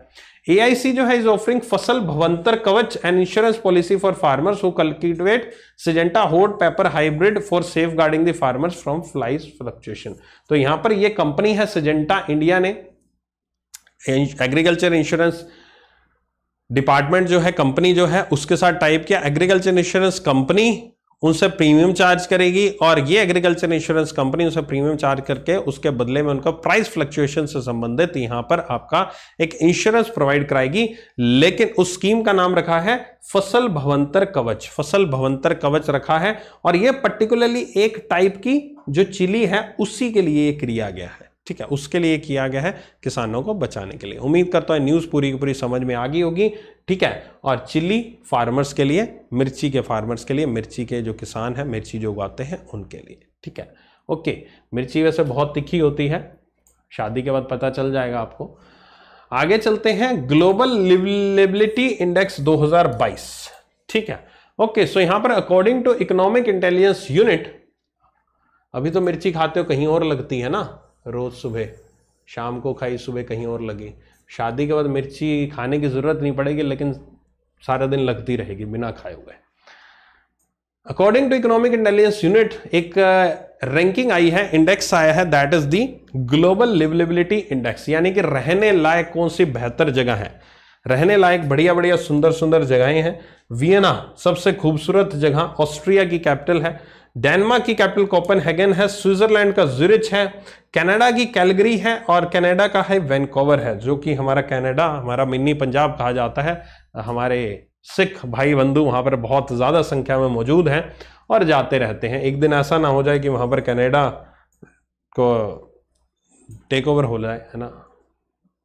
ए जो है is offering Fasal Bhavantar Kavach and insurance policy for farmers who cultivate Syngenta hot pepper hybrid for safeguarding farmers from price fluctuation तो यहां पर यह कंपनी है सिजेंटा इंडिया ने एग्रीकल्चर इंश्योरेंस डिपार्टमेंट जो है कंपनी जो है उसके साथ टाइप किया एग्रीकल्चर इंश्योरेंस कंपनी उनसे प्रीमियम चार्ज करेगी और ये एग्रीकल्चर इंश्योरेंस कंपनी उनसे प्रीमियम चार्ज करके उसके बदले में उनका प्राइस फ्लक्चुएशन से संबंधित यहां पर आपका एक इंश्योरेंस प्रोवाइड कराएगी लेकिन उस स्कीम का नाम रखा है फसल भवंतर कवच फसल भवंतर कवच रखा है और यह पर्टिकुलरली एक टाइप की जो चिली है उसी के लिए क्रिया गया है ठीक है उसके लिए किया गया है किसानों को बचाने के लिए उम्मीद करता हूँ न्यूज़ पूरी की पूरी समझ में आ गई होगी ठीक है और चिल्ली फार्मर्स के लिए मिर्ची के फार्मर्स के लिए मिर्ची के जो किसान हैं मिर्ची जो उगाते हैं उनके लिए ठीक है ओके मिर्ची वैसे बहुत तिखी होती है शादी के बाद पता चल जाएगा आपको आगे चलते हैं ग्लोबल लिवलेबिलिटी इंडेक्स 2022 ठीक है ओके सो यहां पर according to economic intelligence unit अभी तो मिर्ची खाते हो कहीं और लगती है ना रोज़ सुबह शाम को खाई सुबह कहीं और लगी शादी के बाद मिर्ची खाने की ज़रूरत नहीं पड़ेगी लेकिन सारा दिन लगती रहेगी बिना खाए हुए according to economic intelligence unit एक रैंकिंग आई है इंडेक्स आया है that is the global liveability index यानी कि रहने लायक कौन सी बेहतर जगह है रहने लायक बढ़िया बढ़िया सुंदर सुंदर जगहें हैं वियना सबसे खूबसूरत जगह ऑस्ट्रिया की कैपिटल है डेनमार्क की कैपिटल हैगन है स्विट्जरलैंड का जुरिच है कनाडा की कैलगरी है और कनाडा का है वैनकोवर है जो कि हमारा कनाडा हमारा मिनी पंजाब कहा जाता है हमारे सिख भाई बंधु वहाँ पर बहुत ज़्यादा संख्या में मौजूद हैं और जाते रहते हैं एक दिन ऐसा ना हो जाए कि वहाँ पर कनाडा को टेक ओवर हो जाए है ना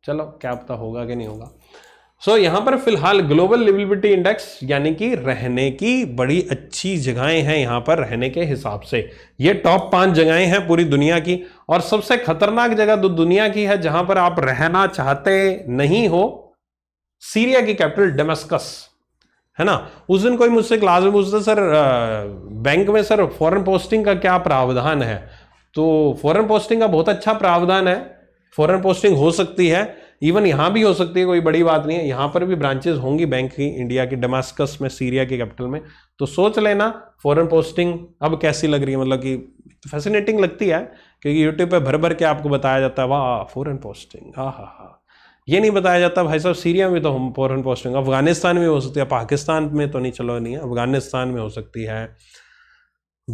चलो क्या पता होगा कि नहीं होगा सो so, यहाँ पर फिलहाल ग्लोबल लिविलिटी इंडेक्स यानी कि रहने की बड़ी अच्छी जगहें हैं यहाँ पर रहने के हिसाब से ये टॉप पांच जगहें हैं पूरी दुनिया की और सबसे खतरनाक जगह तो दुनिया की है जहां पर आप रहना चाहते नहीं हो सीरिया की कैपिटल डेमेस्कस है ना उस दिन कोई मुझसे क्लास में पूछता सर बैंक में सर फॉरन पोस्टिंग का क्या प्रावधान है तो फॉरन पोस्टिंग का बहुत अच्छा प्रावधान है फॉरन पोस्टिंग हो सकती है इवन यहाँ भी हो सकती है कोई बड़ी बात नहीं है यहाँ पर भी ब्रांचेज होंगी बैंक की इंडिया के डमास्कस में सीरिया के कैपिटल में तो सोच लेना फॉरेन पोस्टिंग अब कैसी लग रही है मतलब कि फैसिनेटिंग लगती है क्योंकि यूट्यूब पर भर भर के आपको बताया जाता है वाह फॉरन पोस्टिंग हाँ हाँ हाँ ये नहीं बताया जाता भाई साहब सीरिया में तो हम फॉरन पोस्टिंग अफगानिस्तान में हो सकती है पाकिस्तान में तो नहीं चलो नहीं अफगानिस्तान में हो सकती है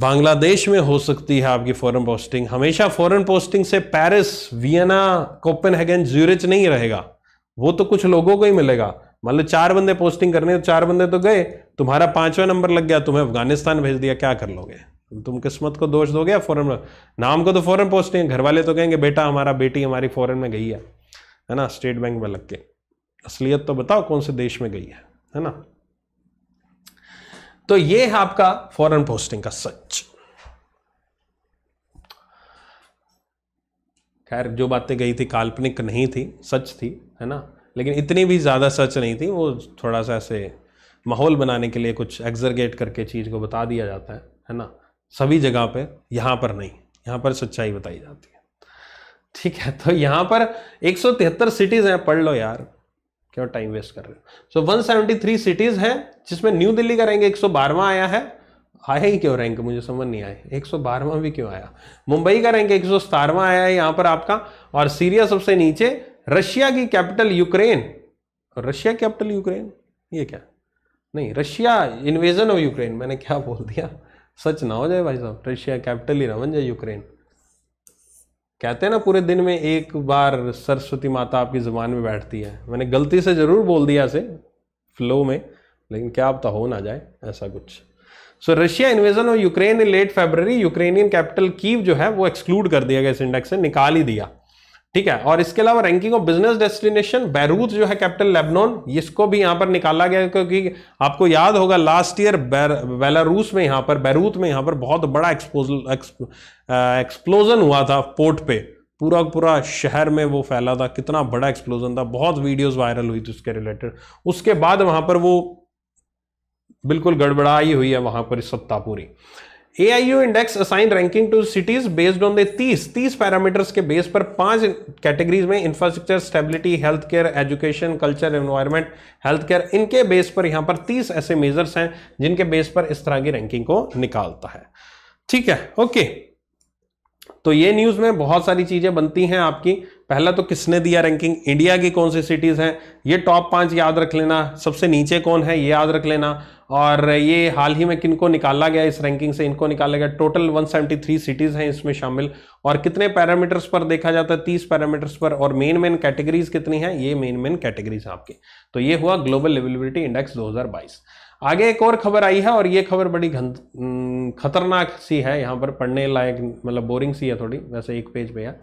बांग्लादेश में हो सकती है आपकी फॉरेन पोस्टिंग हमेशा फॉरेन पोस्टिंग से पेरिस वियना कोपेनहेगन ज्यूरिच नहीं रहेगा वो तो कुछ लोगों को ही मिलेगा मान लो चार बंदे पोस्टिंग करने तो चार बंदे तो गए तुम्हारा पांचवा नंबर लग गया तुम्हें अफगानिस्तान भेज दिया क्या कर लोगे तुम किस्मत को दोष दोगे या फॉरन नाम को तो फॉरन पोस्टिंग घर वाले तो कहेंगे बेटा हमारा बेटी हमारी फॉरन में गई है है ना स्टेट बैंक में लग के असलियत तो बताओ कौन से देश में गई है है ना तो ये है आपका फॉरेन पोस्टिंग का सच खैर जो बातें गई थी काल्पनिक नहीं थी सच थी है ना लेकिन इतनी भी ज़्यादा सच नहीं थी वो थोड़ा सा ऐसे माहौल बनाने के लिए कुछ एग्जरगेट करके चीज़ को बता दिया जाता है है ना सभी जगह पे यहां पर नहीं यहां पर सच्चाई बताई जाती है ठीक है तो यहां पर तिहत्तर सिटीज़ हैं पढ़ लो यार क्यों टाइम वेस्ट कर रहे हो so one seventy three cities हैं जिसमें न्यू दिल्ली का रैंक एक सौ आया है आया ही क्यों रैंक मुझे समझ नहीं आया एक सौ बारहवा भी क्यों आया मुंबई का रैंक एक सौ सतारवा आया है यहाँ पर आपका और सीरिया सबसे नीचे रशिया की capital Ukraine Russia capital Ukraine ये क्या नहीं रशिया इन्वेजन ऑफ यूक्रेन मैंने क्या बोल दिया सच ना हो जाए भाई साहब रशिया कैपिटल ही ना बन जाए यूक्रेन कहते हैं ना पूरे दिन में एक बार सरस्वती माता आपकी ज़ुबान में बैठती है मैंने गलती से ज़रूर बोल दिया ऐसे फ्लो में लेकिन क्या अब तो हो ना जाए ऐसा कुछ सो रशिया इन्वेजन और Ukraine in late February Ukrainian capital Kyiv जो है वो एक्सक्लूड कर दिया गया इस इंडेक्स से निकाल ही दिया ठीक है और इसके अलावा ranking of business destination Beirut जो है कैपिटल लेबनॉन इसको भी यहां पर निकाला गया क्योंकि आपको याद होगा लास्ट ईयर बेलारूस में यहां पर बैरूत में यहां पर बहुत बड़ा एक्सपोजल एक्सप्लोजन uh, हुआ था पोर्ट पे पूरा पूरा शहर में वो फैला था कितना बड़ा एक्सप्लोजन था बहुत वीडियोज वायरल हुई थी उसके रिलेटेड उसके बाद वहां पर वो बिल्कुल गड़बड़ाई हुई है वहां पर सत्ता पूरी EIU index assign ranking to cities based on the 30 30 parameters के बेस पर पांच कैटेगरीज में infrastructure stability health care education culture environment health care इनके बेस पर यहां पर 30 ऐसे मेजर्स हैं जिनके बेस पर इस तरह की रैंकिंग को निकालता है ठीक है ओके तो ये न्यूज में बहुत सारी चीजें बनती हैं आपकी पहला तो किसने दिया रैंकिंग इंडिया की कौन सी सिटीज़ हैं ये टॉप पांच याद रख लेना सबसे नीचे कौन है ये याद रख लेना और ये हाल ही में किनको निकाला गया इस रैंकिंग से इनको निकाला गया टोटल 173 सिटीज़ हैं इसमें शामिल और कितने पैरामीटर्स पर देखा जाता है 30 पैरामीटर्स पर और मेन मेन कैटेगरीज कितनी हैं ये मेन मेन कैटेगरीज आपके तो ये हुआ ग्लोबल लेबिलिटी इंडेक्स 2022 आगे एक और खबर आई है और ये खबर बड़ी खतरनाक सी है यहाँ पर पढ़ने लायक मतलब बोरिंग सी है थोड़ी वैसे एक पेज पे है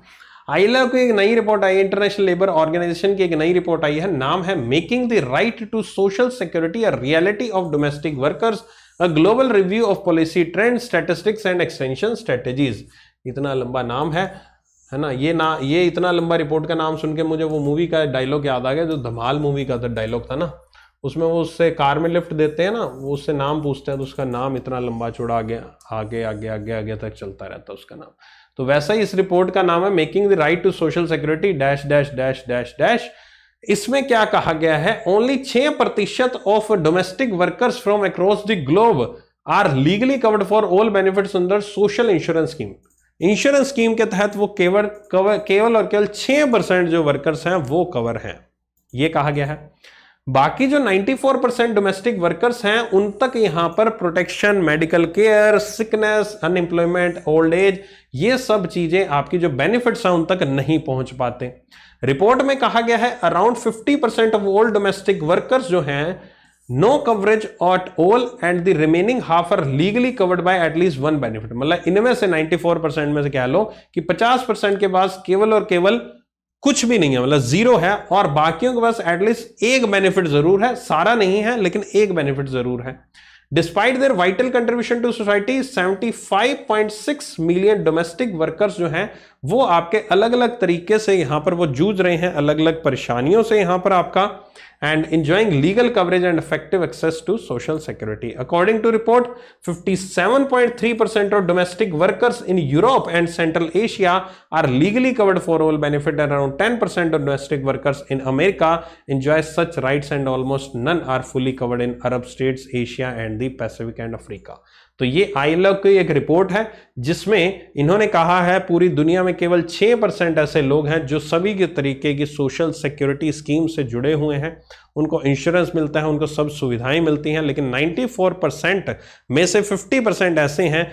आइला को एक नई रिपोर्ट आई इंटरनेशनल लेबर ऑर्गेनाइजेशन की एक नई रिपोर्ट आई है नाम है making the right to social security a reality of domestic workers a global review of policy trend statistics and extension strategies इतना लंबा नाम है है ना ये ना ये इतना लंबा रिपोर्ट का नाम सुन के मुझे वो मूवी का डायलॉग याद आ गया जो धमाल मूवी का डायलॉग था ना उसमें वो उससे कार में लिफ्ट देते हैं ना वो उससे नाम पूछते हैं तो उसका नाम इतना लंबा छोड़ा आगे आगे आगे आगे आगे तक चलता रहता है उसका नाम तो वैसा ही इस रिपोर्ट का नाम है making the right to social security dash dash dash dash dash इसमें क्या कहा गया है ओनली छह प्रतिशत of domestic workers from across the globe are legally covered for all benefits under social insurance scheme insurance scheme के तहत वो केवल कवर केवल और केवल छह परसेंट जो वर्कर्स हैं वो कवर हैं ये कहा गया है बाकी जो 94 परसेंट डोमेस्टिक वर्कर्स हैं उन तक यहां पर protection medical care sickness unemployment old age ये सब चीज़ें आपकी जो बेनिफिट्स हैं उन तक नहीं पहुंच पाते रिपोर्ट में कहा गया है around 50 percent of old domestic workers जो हैं no coverage at all and the remaining half are legally covered by at least one benefit मतलब इनमें से 94 परसेंट में से कह लो कि 50 परसेंट के पास केवल और केवल कुछ भी नहीं है मतलब जीरो है और बाकियों के पास एटलीस्ट एक बेनिफिट जरूर है सारा नहीं है लेकिन एक बेनिफिट जरूर है despite their vital contribution to society 75.6 million domestic workers जो हैं वो आपके अलग अलग तरीके से यहां पर वो जूझ रहे हैं अलग अलग परेशानियों से यहां पर आपका and enjoying legal coverage and effective access to social security. According to report, 57.3% of domestic workers in Europe and Central Asia are legally covered for all benefit and around 10% of domestic workers in America enjoy such rights and almost none are fully covered in Arab states, Asia and the Pacific and Africa. तो ये आई की एक report है जिसमें इन्होंने कहा है पूरी दुनिया में केवल 6 परसेंट ऐसे लोग हैं जो सभी के तरीके की सोशल सिक्योरिटी स्कीम से जुड़े हुए हैं उनको इंश्योरेंस मिलता है उनको सब सुविधाएं मिलती हैं लेकिन 94 परसेंट में से 50 परसेंट ऐसे हैं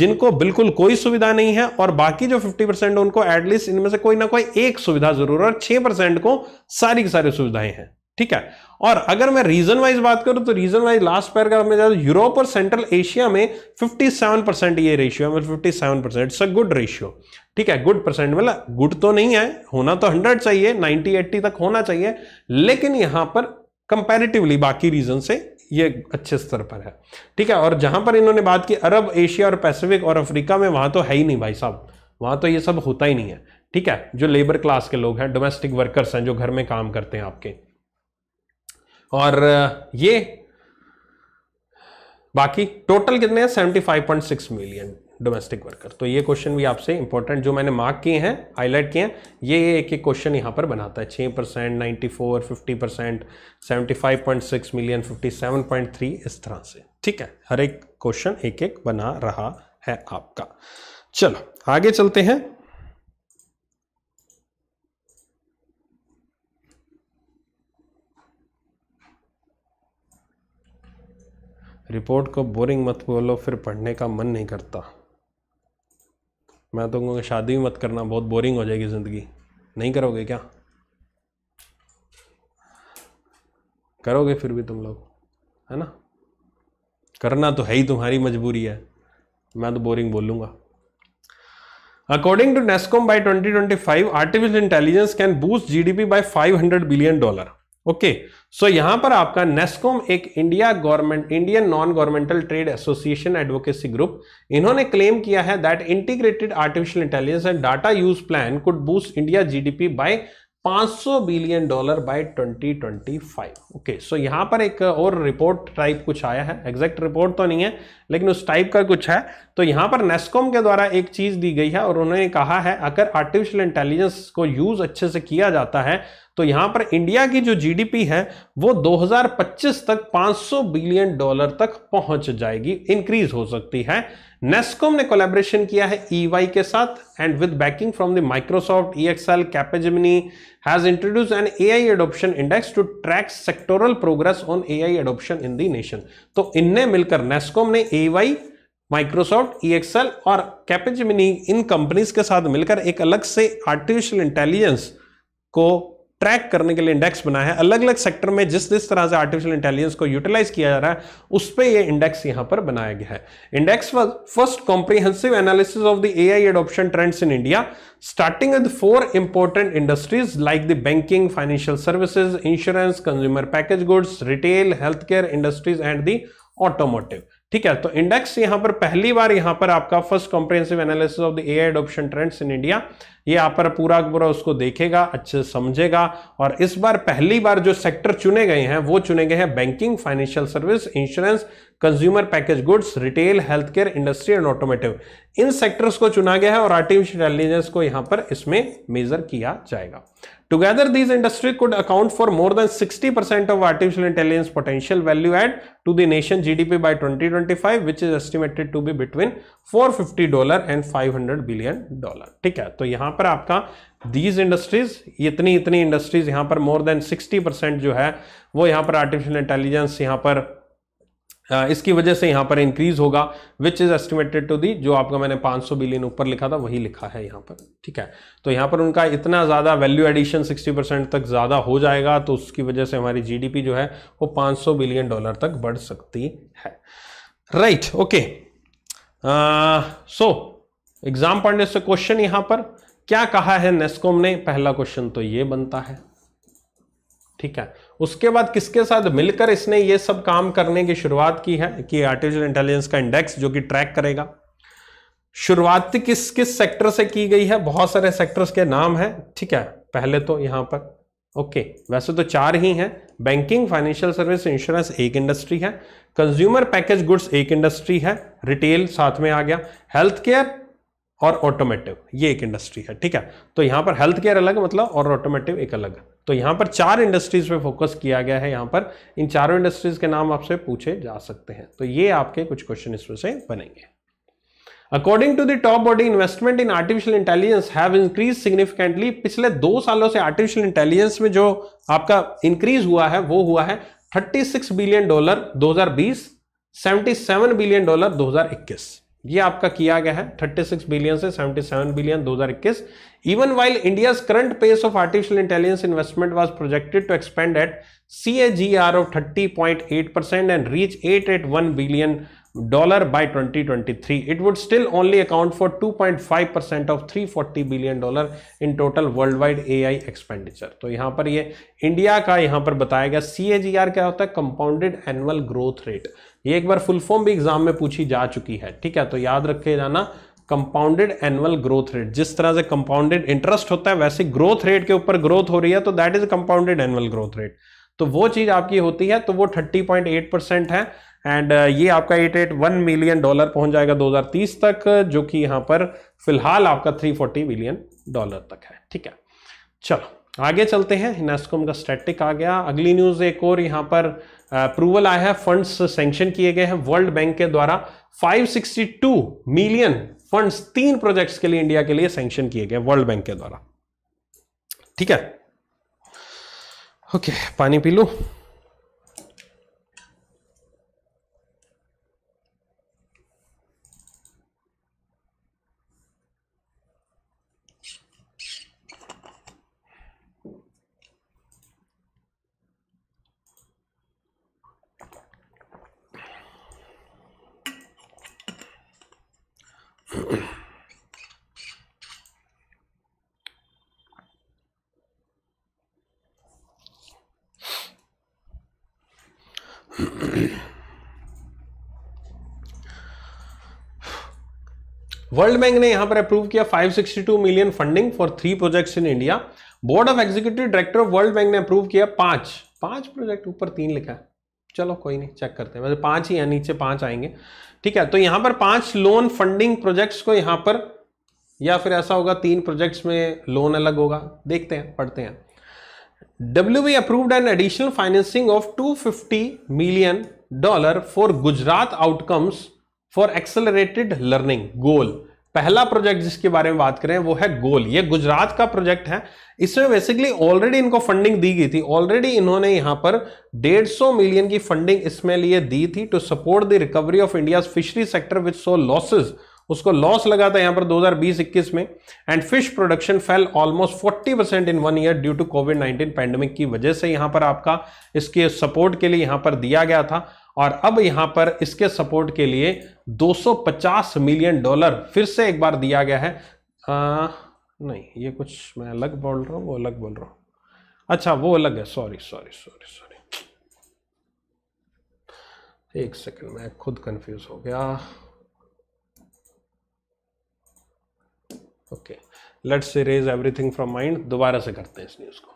जिनको बिल्कुल कोई सुविधा नहीं है और बाकी जो 50 परसेंट उनको एटलीस्ट इनमें से कोई ना कोई एक सुविधा जरूर और छह परसेंट को सारी की सारी सुविधाएं हैं ठीक है और अगर मैं रीजन वाइज बात करूं तो रीजन वाइज लास्ट पैराग्राफ में ज्यादा यूरोप और सेंट्रल एशिया में 57 परसेंट ये रेशियो है मतलब 57 percent it's a good ratio ठीक है गुड परसेंट मतलब गुड तो नहीं है होना तो 100 चाहिए 90 80 तक होना चाहिए लेकिन यहां पर कंपेरेटिवली बाकी रीजन से ये अच्छे स्तर पर है ठीक है और जहां पर इन्होंने बात की अरब एशिया और पैसिफिक और अफ्रीका में वहां तो है ही नहीं भाई साहब वहां तो ये सब होता ही नहीं है ठीक है जो लेबर क्लास के लोग हैं डोमेस्टिक वर्कर्स हैं जो घर में काम करते हैं आपके और ये बाकी टोटल कितने हैं 75.6 मिलियन डोमेस्टिक वर्कर तो ये क्वेश्चन भी आपसे इंपॉर्टेंट जो मैंने मार्क किए हैं हाईलाइट किए हैं ये एक एक क्वेश्चन यहां पर बनाता है छह percent ninety four fifty percent seventy five point six million fifty seven point three इस तरह से ठीक है हर एक क्वेश्चन एक एक बना रहा है आपका चलो आगे चलते हैं रिपोर्ट को बोरिंग मत बोलो फिर पढ़ने का मन नहीं करता मैं तो कहूँगा शादी मत करना बहुत बोरिंग हो जाएगी ज़िंदगी नहीं करोगे क्या करोगे फिर भी तुम लोग है ना करना तो है ही तुम्हारी मजबूरी है मैं तो बोरिंग बोलूँगा according to NASSCOM by 2025 artificial intelligence can boost GDP by 500 billion dollar okay so यहां पर आपका नेस्कोम एक India government Indian non governmental trade association advocacy group इन्होंने क्लेम किया है that integrated artificial intelligence and data use plan could boost India GDP by 500 billion dollar by 2025 okay so यहाँ पर एक और रिपोर्ट टाइप कुछ आया है एग्जैक्ट रिपोर्ट तो नहीं है लेकिन उस टाइप का कुछ है तो यहाँ पर नेस्कॉम के द्वारा एक चीज़ दी गई है और उन्होंने कहा है अगर आर्टिफिशियल इंटेलिजेंस को यूज़ अच्छे से किया जाता है तो यहाँ पर इंडिया की जो जीडीपी है वो 2025 तक 500 बिलियन डॉलर तक पहुँच जाएगी इंक्रीज हो सकती है नेस्कॉम ने कोलेब्रेशन किया है ई e के साथ and with backing from the Microsoft E XL Capgemini has introduce an A I adoption index to track sectoral progress on A I adoption in the nation तो इनने मिलकर नेस्कॉम ने Y Microsoft E XL और कैपेजमिनी इन companies के साथ मिलकर एक अलग से आर्टिफिशियल इंटेलिजेंस को ट्रैक करने के लिए इंडेक्स बना है अलग अलग सेक्टर में जिस जिस तरह से आर्टिफिशियल इंटेलिजेंस को यूटिलाइज किया जा रहा है उस पर यह इंडेक्स यहां पर बनाया गया है index was first comprehensive analysis of the A I adoption trends in India starting with four important industries like the banking financial services insurance consumer package goods retail health care industries and the automotive ठीक है तो index यहां पर पहली बार यहां पर आपका first comprehensive analysis of the AI adoption trends in India ये आप पर पूरा पूरा उसको देखेगा अच्छे समझेगा और इस बार पहली बार जो सेक्टर चुने गए हैं वो चुने गए हैं banking financial service insurance consumer package goods retail health care industry and automotive इन सेक्टर्स को चुना गया है और आर्टिफिशियल इंटेलिजेंस को यहां पर इसमें मेजर किया जाएगा Together, these industries could account for more than 60% of artificial intelligence potential value add to the nation GDP by 2025, which is estimated to be between 450 dollar and 500 billion dollar ठीक है तो यहाँ पर आपका दीज इंडस्ट्रीज इतनी इतनी industries यहाँ पर मोर देन 60 परसेंट जो है वो यहाँ पर आर्टिफिशियल इंटेलिजेंस यहाँ पर इसकी वजह से यहां पर इंक्रीज होगा which is estimated to the जो आपका मैंने 500 बिलियन ऊपर लिखा था वही लिखा है यहां पर ठीक है तो यहां पर उनका इतना ज़्यादा वैल्यू एडिशन 60 परसेंट तक ज़्यादा हो जाएगा तो उसकी वजह से हमारी जीडीपी जो है वो 500 बिलियन डॉलर तक बढ़ सकती है राइट ओके सो एग्जाम पढ़ने से क्वेश्चन यहां पर क्या कहा है नेस्कोम ने पहला क्वेश्चन तो ये बनता है ठीक है उसके बाद किसके साथ मिलकर इसने ये सब काम करने की शुरुआत की है कि आर्टिफिशियल इंटेलिजेंस का इंडेक्स जो कि ट्रैक करेगा शुरुआत किस किस सेक्टर से की गई है बहुत सारे सेक्टर्स के नाम हैं ठीक है पहले तो यहाँ पर ओके वैसे तो चार ही हैं बैंकिंग फाइनेंशियल सर्विस इंश्योरेंस एक इंडस्ट्री है कंज्यूमर पैकेज गुड्स एक इंडस्ट्री है रिटेल साथ में आ गया हेल्थ केयर और ऑटोमेटिव ये एक इंडस्ट्री है ठीक है तो यहाँ पर हेल्थ केयर अलग मतलब और ऑटोमेटिव एक अलग है तो यहाँ पर चार इंडस्ट्रीज़ पे फोकस किया गया है यहाँ पर इन चारों इंडस्ट्रीज़ के नाम आपसे पूछे जा सकते हैं तो ये आपके कुछ क्वेश्चन इसमें से बनेंगे according to the top body investment in artificial intelligence have increase significantly पिछले दो सालों से आर्टिफिशियल इंटेलिजेंस में जो आपका इंक्रीज हुआ है वो हुआ है 36 बिलियन डॉलर 2020, 77 बिलियन डॉलर 2021 ये आपका किया गया है 36 बिलियन से 77 billion 2021 even while India current pace of artificial intelligence investment was projected to expand at C A G R of thirty point eight percent and reach eight eight one billion dollar by 2023 account for two point five percent 2.5% three 340 billion dollar in total world wide I expenditure तो यहां पर ये India का यहां पर बताया गया सी क्या होता है कंपाउंडेड एनुअल ग्रोथ रेट ये एक बार फुल फॉर्म भी एग्जाम में पूछी जा चुकी है ठीक है तो याद रखे जाना कंपाउंडेड एनुअल ग्रोथ रेट जिस तरह से कंपाउंडेड इंटरेस्ट होता है वैसे ग्रोथ रेट के ऊपर ग्रोथ हो रही है तो that is compounded annual growth rate तो वो चीज आपकी होती है तो वो 30.8 परसेंट है एंड uh, ये आपका 881 मिलियन डॉलर पहुंच जाएगा 2030 तक जो कि यहां पर फिलहाल आपका 340 मिलियन डॉलर तक है ठीक है चलो आगे चलते हैं नेस्कोम का स्टैटिक आ गया अगली न्यूज एक और यहां पर अप्रूवल आया है फंड सेंक्शन किए गए हैं वर्ल्ड बैंक के द्वारा 562 मिलियन फंड्स तीन प्रोजेक्ट्स के लिए इंडिया के लिए सेंक्शन किए गए वर्ल्ड बैंक के द्वारा ठीक है ओके पानी पी लो वर्ल्ड बैंक ने यहां पर अप्रूव किया 562 million funding for three projects in India board of executive director of world bank ने अप्रूव किया पांच पांच प्रोजेक्ट ऊपर तीन लिखा है चलो कोई नहीं चेक करते हैं वैसे पांच ही या नीचे पांच आएंगे ठीक है तो यहां पर पांच लोन फंडिंग प्रोजेक्ट्स को यहां पर या फिर ऐसा होगा तीन प्रोजेक्ट्स में लोन अलग होगा देखते हैं पढ़ते हैं W B approved an additional financing of 250 million dollar for Gujarat outcomes for accelerated learning goal पहला प्रोजेक्ट जिसके बारे में बात करें वो है गोल ये गुजरात का प्रोजेक्ट है इसमें बेसिकली ऑलरेडी इनको फंडिंग दी गई थी ऑलरेडी इन्होंने यहां पर 150 मिलियन की फंडिंग इसमें लिए दी थी to support the recovery of India fishery sector with so losses उसको लॉस लगा था यहां पर 2020-21 में and fish production fell almost 40 percent in one year due to COVID 19 pandemic की वजह से यहां पर आपका इसके सपोर्ट के लिए यहां पर दिया गया था और अब यहां पर इसके सपोर्ट के लिए 250 मिलियन डॉलर फिर से एक बार दिया गया है आ, नहीं ये कुछ मैं अलग बोल रहा हूँ वो अलग बोल रहा हूँ अच्छा वो अलग है सॉरी सॉरी सॉरी सॉरी एक सेकंड मैं खुद कंफ्यूज हो गया okay let's erase everything from mind दोबारा से करते हैं इस न्यूज़ को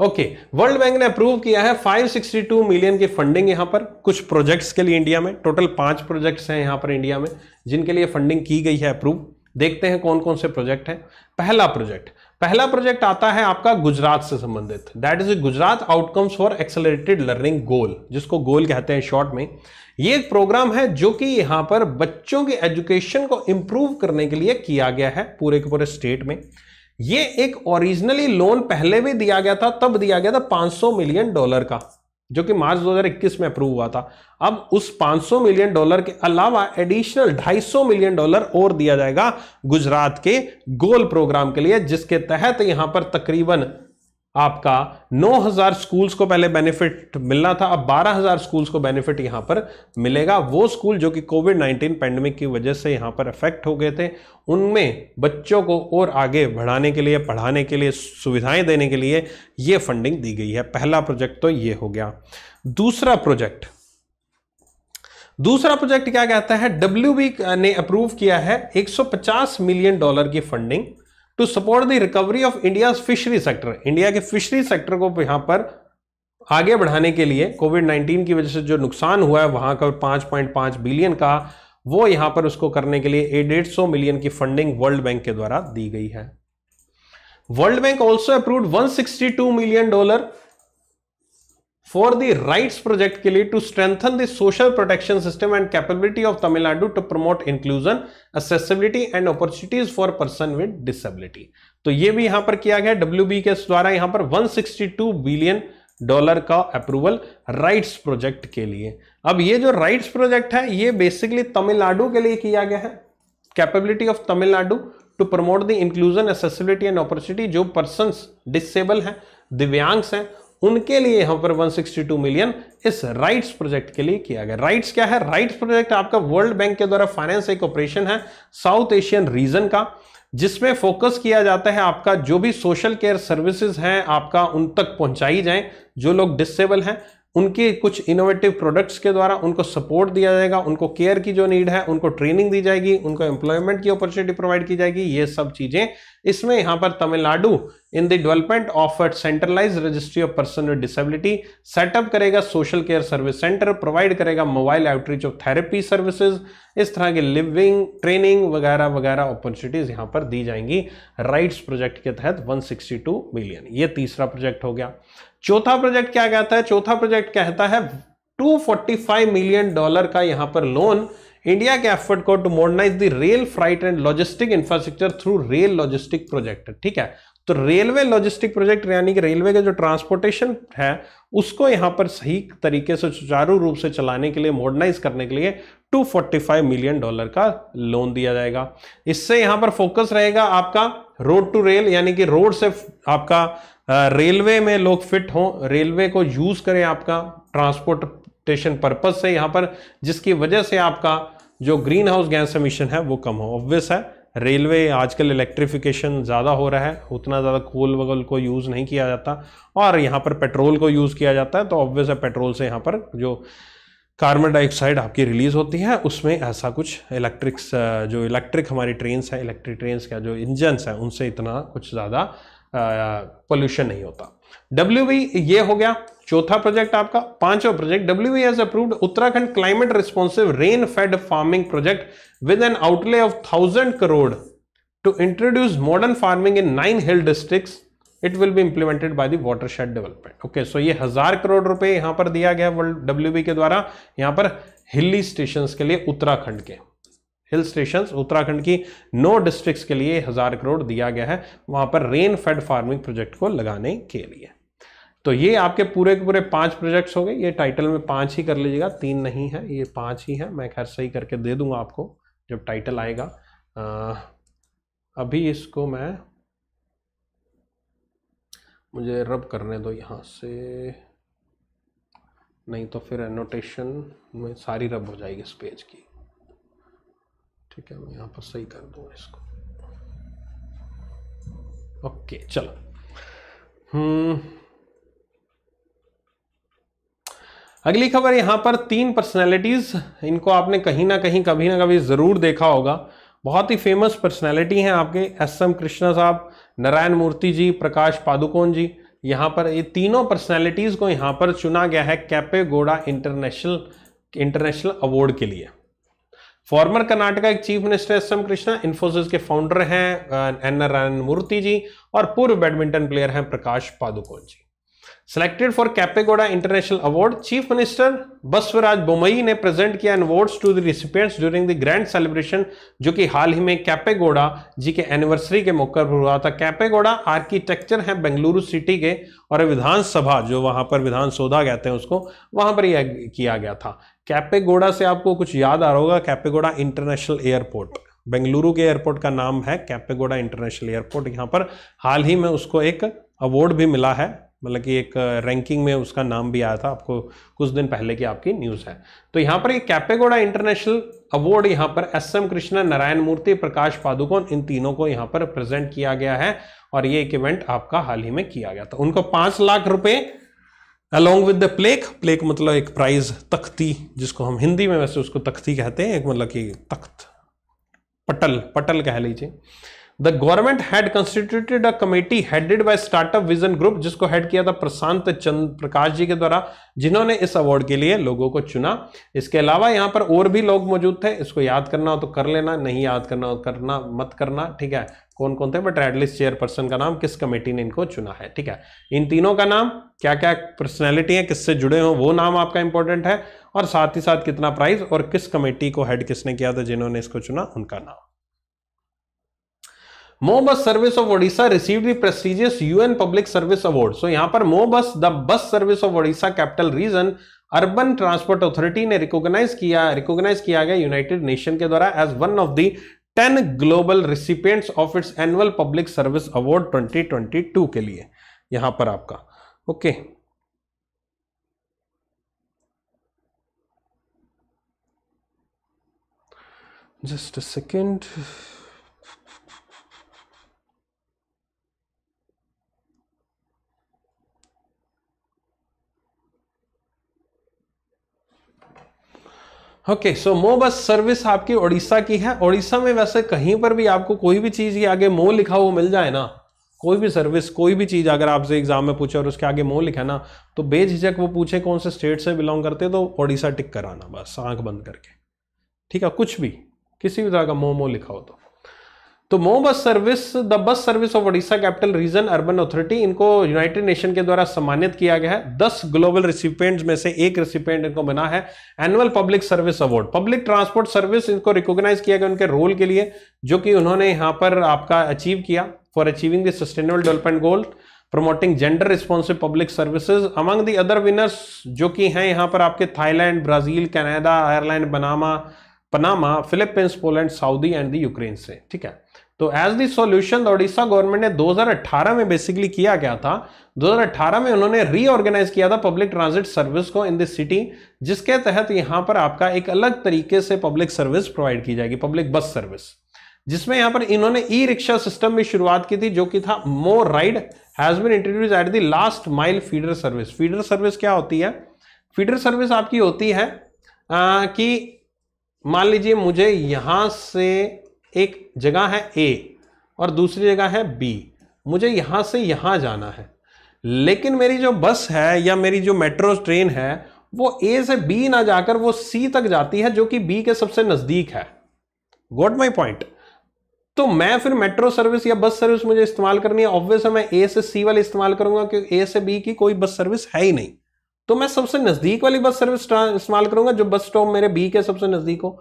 ओके वर्ल्ड बैंक ने अप्रूव किया है 562 मिलियन की फंडिंग यहां पर कुछ प्रोजेक्ट्स के लिए इंडिया में टोटल पांच प्रोजेक्ट्स हैं यहां पर इंडिया में जिनके लिए फंडिंग की गई है अप्रूव देखते हैं कौन कौन से प्रोजेक्ट हैं पहला प्रोजेक्ट पहला प्रोजेक्ट आता है आपका गुजरात से संबंधित that is Gujarat outcomes for accelerated learning goal जिसको गोल कहते हैं शॉर्ट में ये एक प्रोग्राम है जो कि यहां पर बच्चों के एजुकेशन को इंप्रूव करने के लिए किया गया है पूरे के पूरे स्टेट में ये एक ओरिजिनली लोन पहले भी दिया गया था तब दिया गया था 500 मिलियन डॉलर का जो कि मार्च 2021 में अप्रूव हुआ था अब उस 500 मिलियन डॉलर के अलावा एडिशनल 250 मिलियन डॉलर और दिया जाएगा गुजरात के गोल प्रोग्राम के लिए जिसके तहत यहां पर तकरीबन आपका 9000 स्कूल्स को पहले बेनिफिट मिलना था अब 12000 स्कूल्स को बेनिफिट यहां पर मिलेगा वो स्कूल जो कि कोविड 19 पैंडमिक की वजह से यहां पर अफेक्ट हो गए थे उनमें बच्चों को और आगे बढ़ाने के लिए पढ़ाने के लिए सुविधाएं देने के लिए ये फंडिंग दी गई है पहला प्रोजेक्ट तो ये हो गया दूसरा प्रोजेक्ट दूसरा प्रोजेक्ट क्या कहता है डब्ल्यू ने अप्रूव किया है एक मिलियन डॉलर की funding to support the recovery of India fishery sector India के फिशरी सेक्टर को यहां पर आगे बढ़ाने के लिए कोविड 19 की वजह से जो नुकसान हुआ है वहां का 5.5 बिलियन का वो यहां पर उसको करने के लिए डेढ़ सौ मिलियन की फंडिंग वर्ल्ड बैंक के द्वारा दी गई है world bank also approve 162 million dollar for the rights project के लिए to strengthen social protection system and capability of Tamil Nadu to promote inclusion accessibility and opportunities for person with disability तो ये भी यहां पर किया गया डब्ल्यू बी के द्वारा यहां पर 162 बिलियन डॉलर का अप्रूवल राइट्स प्रोजेक्ट के लिए अब ये जो राइट्स प्रोजेक्ट है ये बेसिकली तमिलनाडु के लिए किया गया है capability of Tamil Nadu to promote the inclusion accessibility and opportunity जो पर्सन डिसेबल हैं दिव्यांग्स हैं उनके लिए यहां पर 162 मिलियन इस राइट्स प्रोजेक्ट के लिए किया गया राइट्स क्या है राइट्स प्रोजेक्ट आपका वर्ल्ड बैंक के द्वारा फाइनेंस एक ऑपरेशन है साउथ एशियन रीजन का जिसमें फोकस किया जाता है आपका जो भी सोशल केयर सर्विसेज हैं आपका उन तक पहुंचाई जाए जो लोग डिसेबल हैं उनके कुछ इनोवेटिव प्रोडक्ट्स के द्वारा उनको सपोर्ट दिया जाएगा उनको केयर की जो नीड है उनको ट्रेनिंग दी जाएगी उनको एम्प्लॉयमेंट की अपॉर्चुनिटी प्रोवाइड की जाएगी ये सब चीज़ें इसमें यहाँ पर Tamil Nadu in the development of a centralise registry of person with disability setup करेगा social care service centre provide करेगा mobile outreach of therapy services इस तरह की लिविंग ट्रेनिंग वगैरह वगैरह अपॉर्चुनिटीज यहाँ पर दी जाएंगी राइट्स प्रोजेक्ट के तहत 162 मिलियन ये तीसरा प्रोजेक्ट हो गया चौथा प्रोजेक्ट क्या कहता है चौथा प्रोजेक्ट कहता है 245 मिलियन डॉलर का यहां पर लोन इंडिया के एफर्ट को to modernise the rail freight and logistic infrastructure through rail logistic project ठीक है तो रेलवे लॉजिस्टिक प्रोजेक्ट यानी कि रेलवे का जो ट्रांसपोर्टेशन है उसको यहां पर सही तरीके से सुचारू रूप से चलाने के लिए मॉडर्नाइज करने के लिए 245 मिलियन डॉलर का लोन दिया जाएगा इससे यहां पर फोकस रहेगा आपका रोड टू रेल यानी कि रोड से आपका रेलवे में लोग फिट हों रेलवे को यूज़ करें आपका ट्रांसपोर्टेशन पर्पज से यहाँ पर जिसकी वजह से आपका जो ग्रीन हाउस गैस एमिशन है वो कम हो ऑब्वियस है रेलवे आजकल इलेक्ट्रिफिकेशन ज़्यादा हो रहा है उतना ज़्यादा कोल वगल को यूज़ नहीं किया जाता और यहाँ पर पेट्रोल को यूज़ किया जाता है तो ऑब्वियस है पेट्रोल से यहाँ पर जो कार्बन डाइऑक्साइड आपकी रिलीज़ होती है उसमें ऐसा कुछ इलेक्ट्रिक्स जो इलेक्ट्रिक हमारी ट्रेन्स हैं इलेक्ट्रिक ट्रेन्स का जो इंजनस हैं उनसे इतना कुछ ज़्यादा पोल्यूशन नहीं होता डब्ल्यू ये हो गया चौथा प्रोजेक्ट आपका पांचवा project W has approved Uttarakhand climate responsive rain fed farming project with an outlay of thousand crore to introduce modern farming in nine hill district it will be implemented by the shed development okay so ये हजार करोड़ रुपए यहां पर दिया गया world W के द्वारा यहां पर हिली स्टेशन के लिए उत्तराखंड के हिल स्टेशन उत्तराखंड की नौ डिस्ट्रिक्ट्स के लिए हज़ार करोड़ दिया गया है वहाँ पर रेन फेड फार्मिंग प्रोजेक्ट को लगाने के लिए तो ये आपके पूरे के पूरे पांच प्रोजेक्ट्स हो गए ये टाइटल में पांच ही कर लीजिएगा तीन नहीं है ये पांच ही है मैं खैर सही करके दे दूंगा आपको जब टाइटल आएगा आ, अभी इसको मैं मुझे रब करने दो यहाँ से नहीं तो फिर एनोटेशन में सारी रब हो जाएगी इस पेज की ठीक है मैं यहाँ पर सही कर दूँ इसको ओके चलो हम्म। अगली खबर यहाँ पर तीन पर्सनैलिटीज़ इनको आपने कहीं ना कहीं कभी ना कभी ज़रूर देखा होगा बहुत ही फेमस पर्सनैलिटी हैं आपके एस एम कृष्णा साहब नारायण मूर्ति जी प्रकाश पादुकोण जी यहाँ पर ये तीनों पर्सनैलिटीज़ को यहाँ पर चुना गया है कैपे गोडा इंटरनेशनल इंटरनेशनल अवार्ड के लिए फॉर्मर कर्नाटका के chief minister S M Krishna Infosys के फाउंडर हैं एन नारायण मूर्ति जी और पूर्व बैडमिंटन प्लेयर हैं Prakash Padukone ji selected for Kempegowda international award chief minister Basavaraj Bommai ने प्रेजेंट किया awards to the recipients during the grand celebration जो कि हाल ही में कैपेगोडा जी के एनिवर्सरी के मौके पर हुआ था कैपेगोडा आर्किटेक्चर है बेंगलुरु सिटी के और विधानसभा जो वहां पर विधानसौधा कहते हैं उसको वहां पर यह किया गया था कैपेगोडा से आपको कुछ याद आ रहा होगा कैपेगोडा इंटरनेशनल एयरपोर्ट बेंगलुरु के एयरपोर्ट का नाम है कैपेगोडा इंटरनेशनल एयरपोर्ट यहाँ पर हाल ही में उसको एक अवार्ड भी मिला है मतलब कि एक रैंकिंग में उसका नाम भी आया था आपको कुछ दिन पहले की आपकी न्यूज़ है तो यहाँ पर ये कैपेगोडा इंटरनेशनल अवार्ड यहाँ पर एस एम कृष्णा नारायण मूर्ति प्रकाश पादुकोण इन तीनों को यहाँ पर प्रेजेंट किया गया है और ये एक इवेंट आपका हाल ही में किया गया था उनको पाँच लाख रुपये along with the plaque plaque मतलब एक प्राइज तख्ती जिसको हम हिंदी में वैसे उसको तख्ती कहते हैं एक मतलब कि तख्त पटल पटल कह लीजिए the government had constituted a committee headed by startup vision group जिसको हेड किया था प्रशांत चंद प्रकाश जी के द्वारा जिन्होंने इस अवार्ड के लिए लोगों को चुना इसके अलावा यहाँ पर और भी लोग मौजूद थे इसको याद करना हो तो कर लेना नहीं याद करना हो तो करना मत करना ठीक है कौन कौन थे बट रेडलिस्ट चेयरपर्सन का नाम किस कमेटी ने इनको चुना है ठीक है इन तीनों का नाम क्या क्या पर्सनैलिटी है किससे जुड़े हों वो नाम आपका इंपॉर्टेंट है और साथ ही साथ कितना प्राइस और किस कमेटी को हेड किसने किया था जिन्होंने इसको चुना उनका नाम Mo bus service of Odisha receive the prestigious UN public service award so यहां पर Mo bus the bus service of Odisha capital region urban transport authority ने रिकॉग्नाइज किया रिकॉग्नाइज किया गया यूनाइटेड नेशन के द्वारा as one of the ten global recipients of its annual public service award 2022 के लिए यहां पर आपका okay just second okay so Mo bus service आपकी उड़ीसा की है उड़ीसा में वैसे कहीं पर भी आपको कोई भी चीज़ के आगे मो लिखा हुआ मिल जाए ना कोई भी सर्विस कोई भी चीज़ अगर आपसे एग्जाम में पूछे और उसके आगे मो लिखा ना तो बेझिझक वो पूछे कौन से स्टेट से बिलोंग करते तो ओडिशा टिक कराना बस आंख बंद करके ठीक है कुछ भी किसी भी तरह का मो मो लिखा हो तो तो Mo bus service the bus service of Odisha capital region urban authority इनको यूनाइटेड नेशन के द्वारा सम्मानित किया गया है दस ग्लोबल रिसिपियंट में से एक रिसिपेंट इनको बना है annual public service award public transport service इनको रिकॉग्नाइज किया गया उनके रोल के लिए जो कि उन्होंने यहाँ पर आपका अचीव किया for achieving the sustainable development goal promoting gender responsive public services among the other winners जो कि हैं यहाँ पर आपके थाईलैंड ब्राजील कैनेडा आयरलैंड बनामा Panama Philippines Poland Saudi and the Ukraine से ठीक है तो as the solution Odisha government ने 2018 में बेसिकली किया क्या था 2018 में उन्होंने रीऑर्गेनाइज किया था पब्लिक ट्रांजिट सर्विस को इन दिस सिटी जिसके तहत यहां पर आपका एक अलग तरीके से पब्लिक सर्विस प्रोवाइड की जाएगी पब्लिक बस सर्विस जिसमें यहां पर इन्होंने ई रिक्शा सिस्टम में शुरुआत की थी जो कि था more ride has been introduce at the last mile feeder service feeder service क्या होती है फीडर सर्विस आपकी होती है आ, कि मान लीजिए मुझे यहां से एक जगह है ए और दूसरी जगह है बी मुझे यहाँ से यहाँ जाना है लेकिन मेरी जो बस है या मेरी जो मेट्रो ट्रेन है वो ए से बी ना जाकर वो सी तक जाती है जो कि बी के सबसे नज़दीक है गोट माई पॉइंट तो मैं फिर मेट्रो सर्विस या बस सर्विस मुझे इस्तेमाल करनी है ऑब्वियस है मैं ए से सी वाली इस्तेमाल करूंगा क्योंकि ए से बी की कोई बस सर्विस है ही नहीं तो मैं सबसे नज़दीक वाली बस सर्विस इस्तेमाल करूंगा जो बस स्टॉप मेरे बी के सबसे नज़दीक हो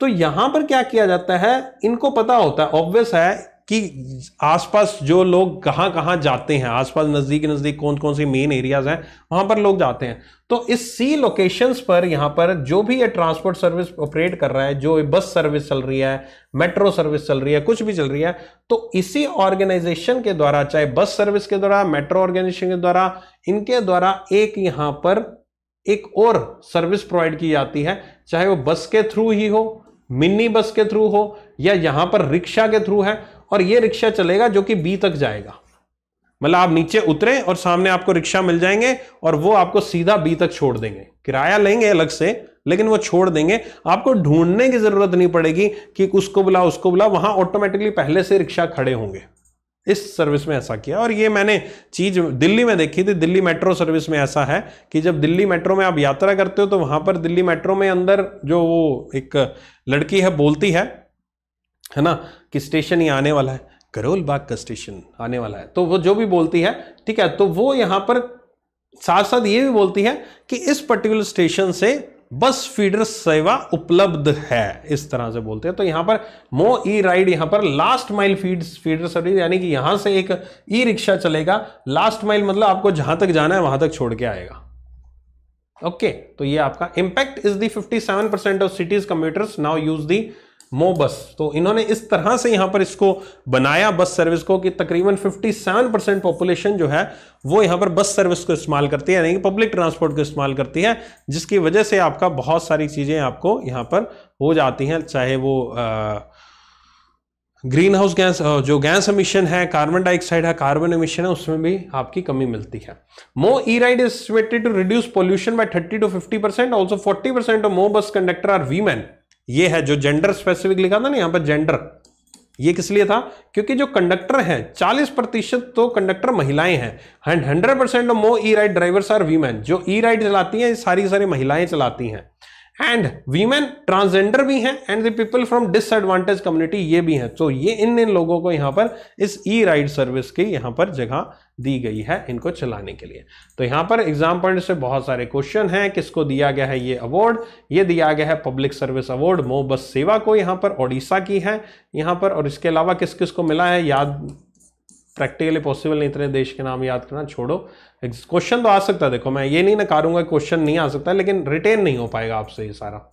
तो यहां पर क्या किया जाता है इनको पता होता है ऑब्वियस है कि आसपास जो लोग कहां कहां जाते हैं आसपास नज़दीक नज़दीक कौन कौन से मेन एरियाज हैं वहां पर लोग जाते हैं तो इस सी लोकेशंस पर यहां पर जो भी ये ट्रांसपोर्ट सर्विस ऑपरेट कर रहा है जो बस सर्विस चल रही है मेट्रो सर्विस चल रही है कुछ भी चल रही है तो इसी ऑर्गेनाइजेशन के द्वारा चाहे बस सर्विस के द्वारा मेट्रो ऑर्गेनाइजेशन के द्वारा इनके द्वारा एक यहां पर एक और सर्विस प्रोवाइड की जाती है चाहे वो बस के थ्रू ही हो मिनी बस के थ्रू हो या यहां पर रिक्शा के थ्रू है और ये रिक्शा चलेगा जो कि बी तक जाएगा मतलब आप नीचे उतरे और सामने आपको रिक्शा मिल जाएंगे और वो आपको सीधा बी तक छोड़ देंगे किराया लेंगे अलग से लेकिन वो छोड़ देंगे आपको ढूंढने की जरूरत नहीं पड़ेगी कि उसको बुला उसको बुला वहां ऑटोमेटिकली पहले से रिक्शा खड़े होंगे इस सर्विस में ऐसा किया और ये मैंने चीज़ दिल्ली में देखी थी दिल्ली मेट्रो सर्विस में ऐसा है कि जब दिल्ली मेट्रो में आप यात्रा करते हो तो वहां पर दिल्ली मेट्रो में अंदर जो वो एक लड़की है बोलती है है ना कि स्टेशन ही आने वाला है करोल बाग का स्टेशन आने वाला है तो वो जो भी बोलती है ठीक है तो वो यहाँ पर साथ साथ ये भी बोलती है कि इस पर्टिकुलर स्टेशन से बस फीडर सेवा उपलब्ध है इस तरह से बोलते हैं तो यहां पर मो ई राइड यहां पर last mile feed feeder service यानी कि यहां से एक ई रिक्शा चलेगा लास्ट माइल मतलब आपको जहां तक जाना है वहां तक छोड़ के आएगा ओके okay, तो ये आपका impact is the 57 percent of cities commuters now use the Mo bus तो इन्होंने इस तरह से यहां पर इसको बनाया बस सर्विस को कि तकरीबन 57 परसेंट पॉपुलेशन जो है वो यहां पर बस सर्विस को इस्तेमाल करती है यानी कि पब्लिक ट्रांसपोर्ट को इस्तेमाल करती है जिसकी वजह से आपका बहुत सारी चीज़ें आपको यहां पर हो जाती हैं चाहे वो आ, ग्रीन हाउस गैस जो गैस एमिशन है कार्बन डाइऑक्साइड है कार्बन एमिशन है उसमें भी आपकी कमी मिलती है Mo E ride is to reduce pollution by 30 to 50 percent also 40 percent of Mo bus conductor are women ये है जो जेंडर स्पेसिफिक लिखा था ना यहां पर जेंडर ये किस लिए था क्योंकि जो कंडक्टर है 40 प्रतिशत तो कंडक्टर महिलाएं हैं and hundred percent Mo E ride drivers are women जो ई राइड चलाती हैं सारी सारी महिलाएं चलाती हैं एंड वीमेन ट्रांसजेंडर भी हैं and the people from disadvantage community ये भी हैं तो ये इन इन लोगों को यहां पर इस ई राइड सर्विस की यहां पर जगह दी गई है इनको चलाने के लिए तो यहाँ पर एग्जाम पॉइंट से बहुत सारे क्वेश्चन हैं किसको दिया गया है ये अवार्ड ये दिया गया है पब्लिक सर्विस अवार्ड मो बस सेवा को यहाँ पर ओडिशा की है यहाँ पर और इसके अलावा किस किस को मिला है याद प्रैक्टिकली पॉसिबल नहीं इतने देश के नाम याद करना छोड़ो क्वेश्चन तो आ सकता है देखो मैं ये नहीं ना करूँगा क्वेश्चन नहीं आ सकता लेकिन रिटेन नहीं हो पाएगा आपसे ये सारा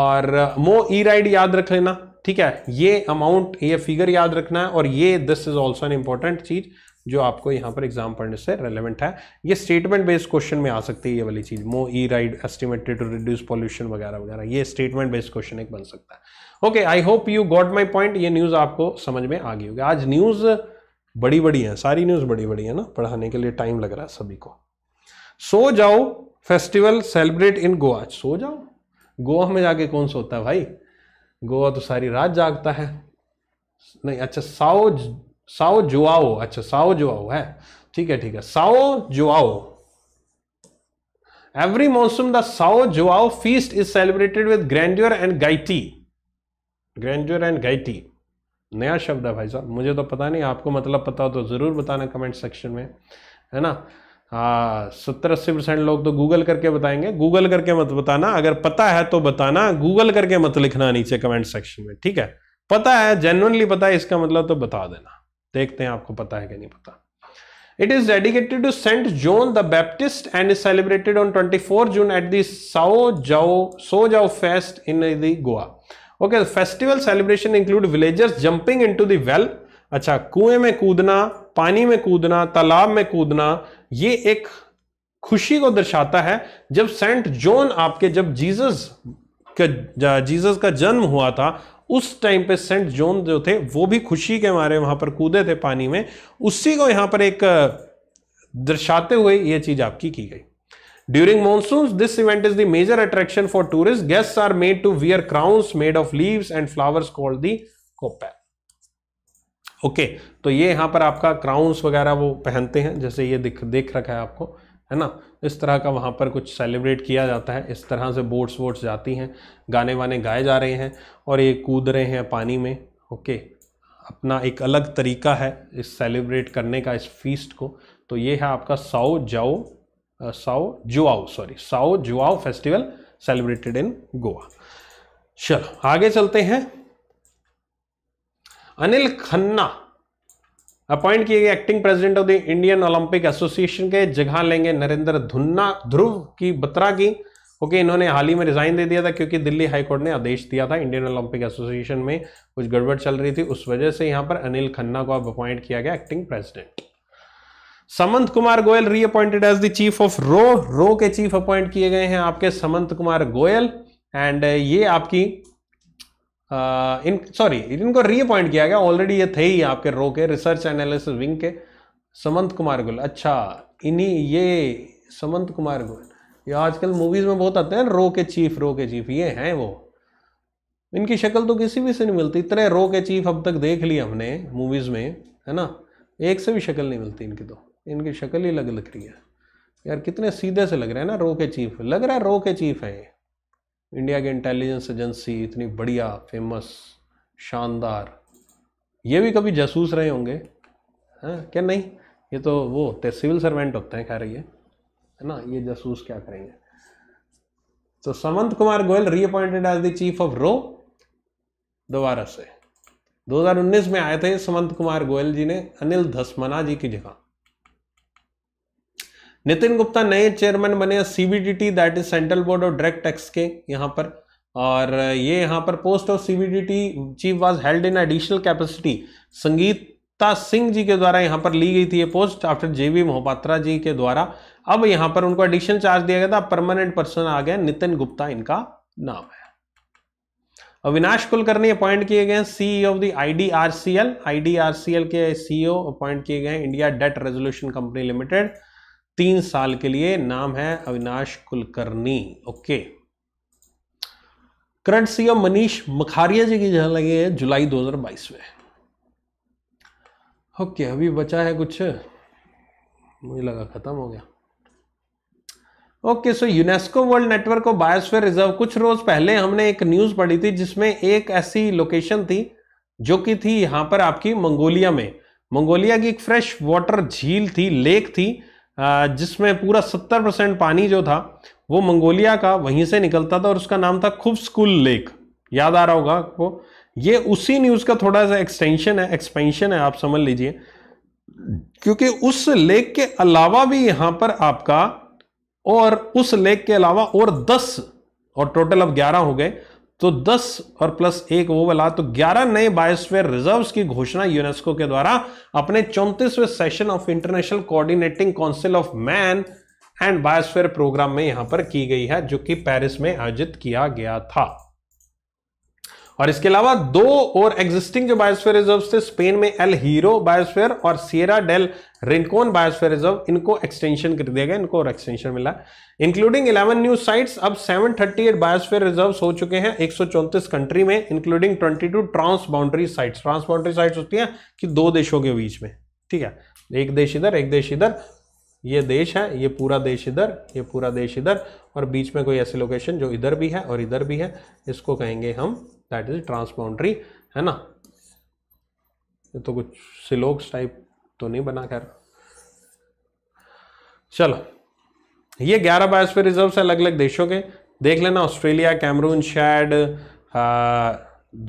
और मो ई राइड याद रख लेना ठीक है ये अमाउंट ये फिगर याद रखना है और ये this is also an important चीज़ जो आपको यहाँ पर एग्जाम पढ़ने से रेलेवेंट है ये स्टेटमेंट बेस्ड क्वेश्चन में आ सकती है ये वाली चीज़ Mo E ride estimated to reduce pollution वगैरह वगैरह ये स्टेटमेंट बेस्ड क्वेश्चन एक बन सकता है okay I hope you got my point ये न्यूज़ आपको समझ में आ गई होगी आज न्यूज़ बड़ी बड़ी है सारी न्यूज़ बड़ी बड़ी है ना पढ़ाने के लिए टाइम लग रहा है सभी को Sao Joao festival celebrate in Goa Sao Joao Goa में जाके कौन सोता है भाई गोवा तो सारी रात जागता है नहीं अच्छा साओ साओ जुआओ अच्छा साओ जुआओ है ठीक है ठीक है साओ जुआओ एवरी मौसम the Sao Joao feast is celebrated with grandeur and gaiety grandeur and gaiety नया शब्द है भाई साहब मुझे तो पता नहीं आपको मतलब पता हो तो ज़रूर बताना कमेंट सेक्शन में है ना सत्तर अस्सी परसेंट लोग तो गूगल करके बताएंगे गूगल करके मत बताना अगर पता है तो बताना गूगल करके मत लिखना नीचे कमेंट सेक्शन में ठीक है पता है जेनुअनली पता है इसका मतलब तो बता देना देखते हैं आपको पता है कि नहीं पता it is dedicated to Saint John the Baptist and is celebrated on twenty four June at दाओ जाओ Sao Joao fest in Goa okay festival celebration include villagers jumping into well अच्छा कुएं में कूदना पानी में कूदना तालाब में कूदना ये एक खुशी को दर्शाता है जब सेंट जोन आपके जब जीजस का जीसस का जन्म हुआ था उस टाइम पे सेंट जोन जो थे वो भी खुशी के मारे वहां पर कूदे थे पानी में उसी को यहां पर एक दर्शाते हुए ये चीज आपकी की गई during monsoon this event is the major attraction for tourist guest are made to wear crown made of leave and flowers call the Kopel okay तो ये यहां पर आपका क्राउन्स वगैरह वो पहनते हैं जैसे ये दिख, देख रखा है आपको है ना इस तरह का वहाँ पर कुछ सेलिब्रेट किया जाता है इस तरह से बोट्स वोट्स जाती हैं गाने वाने गाए जा रहे हैं और ये कूद रहे हैं पानी में ओके अपना एक अलग तरीका है इस सेलिब्रेट करने का इस फीस्ट को तो ये है आपका Sao Joao Sao Joao sorry Sao Joao festival celebrated in Goa चलो आगे चलते हैं अनिल खन्ना अपॉइंट किए गए acting president of the Indian Olympic Association के जगह लेंगे नरेंद्र धुन्ना ध्रुव की बत्रा की ओके इन्होंने हाल ही में रिजाइन दे दिया था क्योंकि दिल्ली हाईकोर्ट ने आदेश दिया था इंडियन ओलंपिक एसोसिएशन में कुछ गड़बड़ चल रही थी उस वजह से यहां पर अनिल खन्ना को अब अपॉइंट किया गया acting president समंत Kumar Goyal reappointed as the chief of रो रो के चीफ अपॉइंट किए गए हैं आपके समंत कुमार गोयल एंड ये आपकी Uh, इन सॉरी इनको रीअपॉइंट किया गया ऑलरेडी ये थे ही आपके रो के रिसर्च एनालिसिस विंग के समंत कुमार गुल अच्छा इन्हीं ये समंत कुमार गुल ये आजकल मूवीज़ में बहुत आते हैं रो के चीफ रो के चीफ ये हैं वो इनकी शक्ल तो किसी भी से नहीं मिलती इतने रो के चीफ अब तक देख लिया हमने मूवीज़ में है ना एक से भी शक्ल नहीं मिलती इनकी तो इनकी शक्ल ही अलग लग रही है यार कितने सीधे से लग रहे हैं ना रो के चीफ लग रहा है रो के चीफ है ये इंडिया की इंटेलिजेंस एजेंसी इतनी बढ़िया फेमस शानदार ये भी कभी जासूस रहे होंगे हैं हाँ, क्या नहीं ये तो वो होते सिविल सर्वेंट होते हैं कह रही है ना ये जासूस क्या करेंगे तो Samant Kumar Goyal reappointed as the chief of रो दोबारा से 2019 में आए थे संवंत कुमार गोयल जी ने अनिल धसमना जी की जगह नितिन गुप्ता नए चेयरमैन बने CBDT that is central board of direct tax के यहाँ पर और ये यहाँ पर post of CBDT chief was held in additional capacity Sangeeta Singh ji के द्वारा यहाँ पर ली गई थी ये पोस्ट आफ्टर जेवी मोहपात्रा जी के द्वारा अब यहाँ पर उनको एडिशनल चार्ज दिया गया था परमानेंट पर्सन आ गया नितिन गुप्ता इनका नाम है अविनाश कुलकर्णी अपॉइंट किए गए CEO of the IDRCL IDRCL के सीईओ अपॉइंट e किए गए India debt resolution company limited तीन साल के लिए नाम है Avinash Kulkarni okay current CM Manish Makharia ji की जहां लगी है जुलाई 2022 में ओके अभी बचा है कुछ मुझे लगा खत्म हो गया okay so UNESCO world network को बायोस्फीयर रिजर्व कुछ रोज पहले हमने एक न्यूज पढ़ी थी जिसमें एक ऐसी लोकेशन थी जो कि थी यहां पर आपकी मंगोलिया में मंगोलिया की एक फ्रेश वाटर झील थी लेक थी जिसमें पूरा सत्तर परसेंट पानी जो था वो मंगोलिया का वहीं से निकलता था और उसका नाम था खुबस्कुल लेक याद आ रहा होगा आपको ये उसी न्यूज़ का थोड़ा सा एक्सटेंशन है एक्सपेंशन है आप समझ लीजिए क्योंकि उस लेक के अलावा भी यहाँ पर आपका और उस लेक के अलावा और दस और टोटल अब ग्यारह हो गए तो 10 और प्लस एक वो वाला तो 11 नए बायोस्फीयर रिजर्व्स की घोषणा यूनेस्को के द्वारा अपने चौंतीसवें session of international coordinating council of man and biosphere programme में यहां पर की गई है जो कि पेरिस में आयोजित किया गया था और इसके अलावा दो और एग्जिस्टिंग जो बायोस्फीयर रिजर्व थे स्पेन में एल हीरो बायोस्फीयर और Sierra del Rincon biosphere reserve इनको एक्सटेंशन कर दिया गया इनको और एक्सटेंशन मिला इंक्लूडिंग 11 न्यू साइट्स अब 738 बायोस्फीयर रिजर्व हो चुके हैं एक कंट्री में including twenty two trans boundary site trans boundary sites होती है कि दो देशों के बीच में ठीक है एक देश इधर एक देश इधर ये देश है ये पूरा देश इधर ये पूरा देश इधर और बीच में कोई ऐसी लोकेशन जो इधर भी है और इधर भी है इसको कहेंगे हम दैट इज ट्रांसबाउंड्री है ना ये तो कुछ सिलोक्स टाइप तो नहीं बना खैर चलो ये 11 बायोस्फीयर रिजर्व्स अलग अलग देशों के देख लेना Australia Cameroon Chad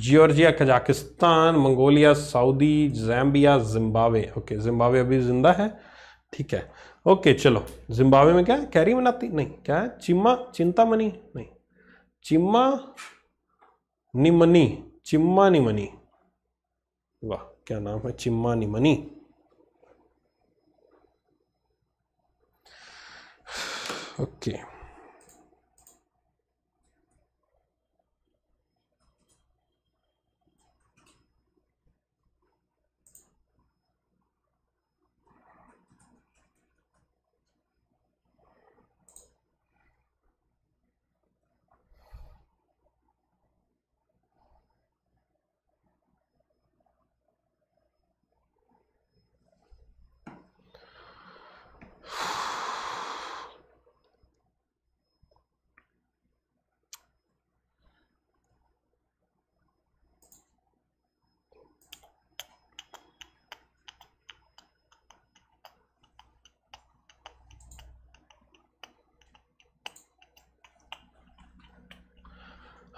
Georgia Kazakhstan Mongolia Saudi Zambia Zimbabwe okay Zimbabwe अभी जिंदा है ठीक है ओके चलो जिम्बावे में क्या है कैरी मनाती नहीं क्या है चिम्मा चिंतामणि नहीं चिम्मा निमनी चिम्मा निमनी वाह क्या नाम है चिम्मा निमनी ओके okay.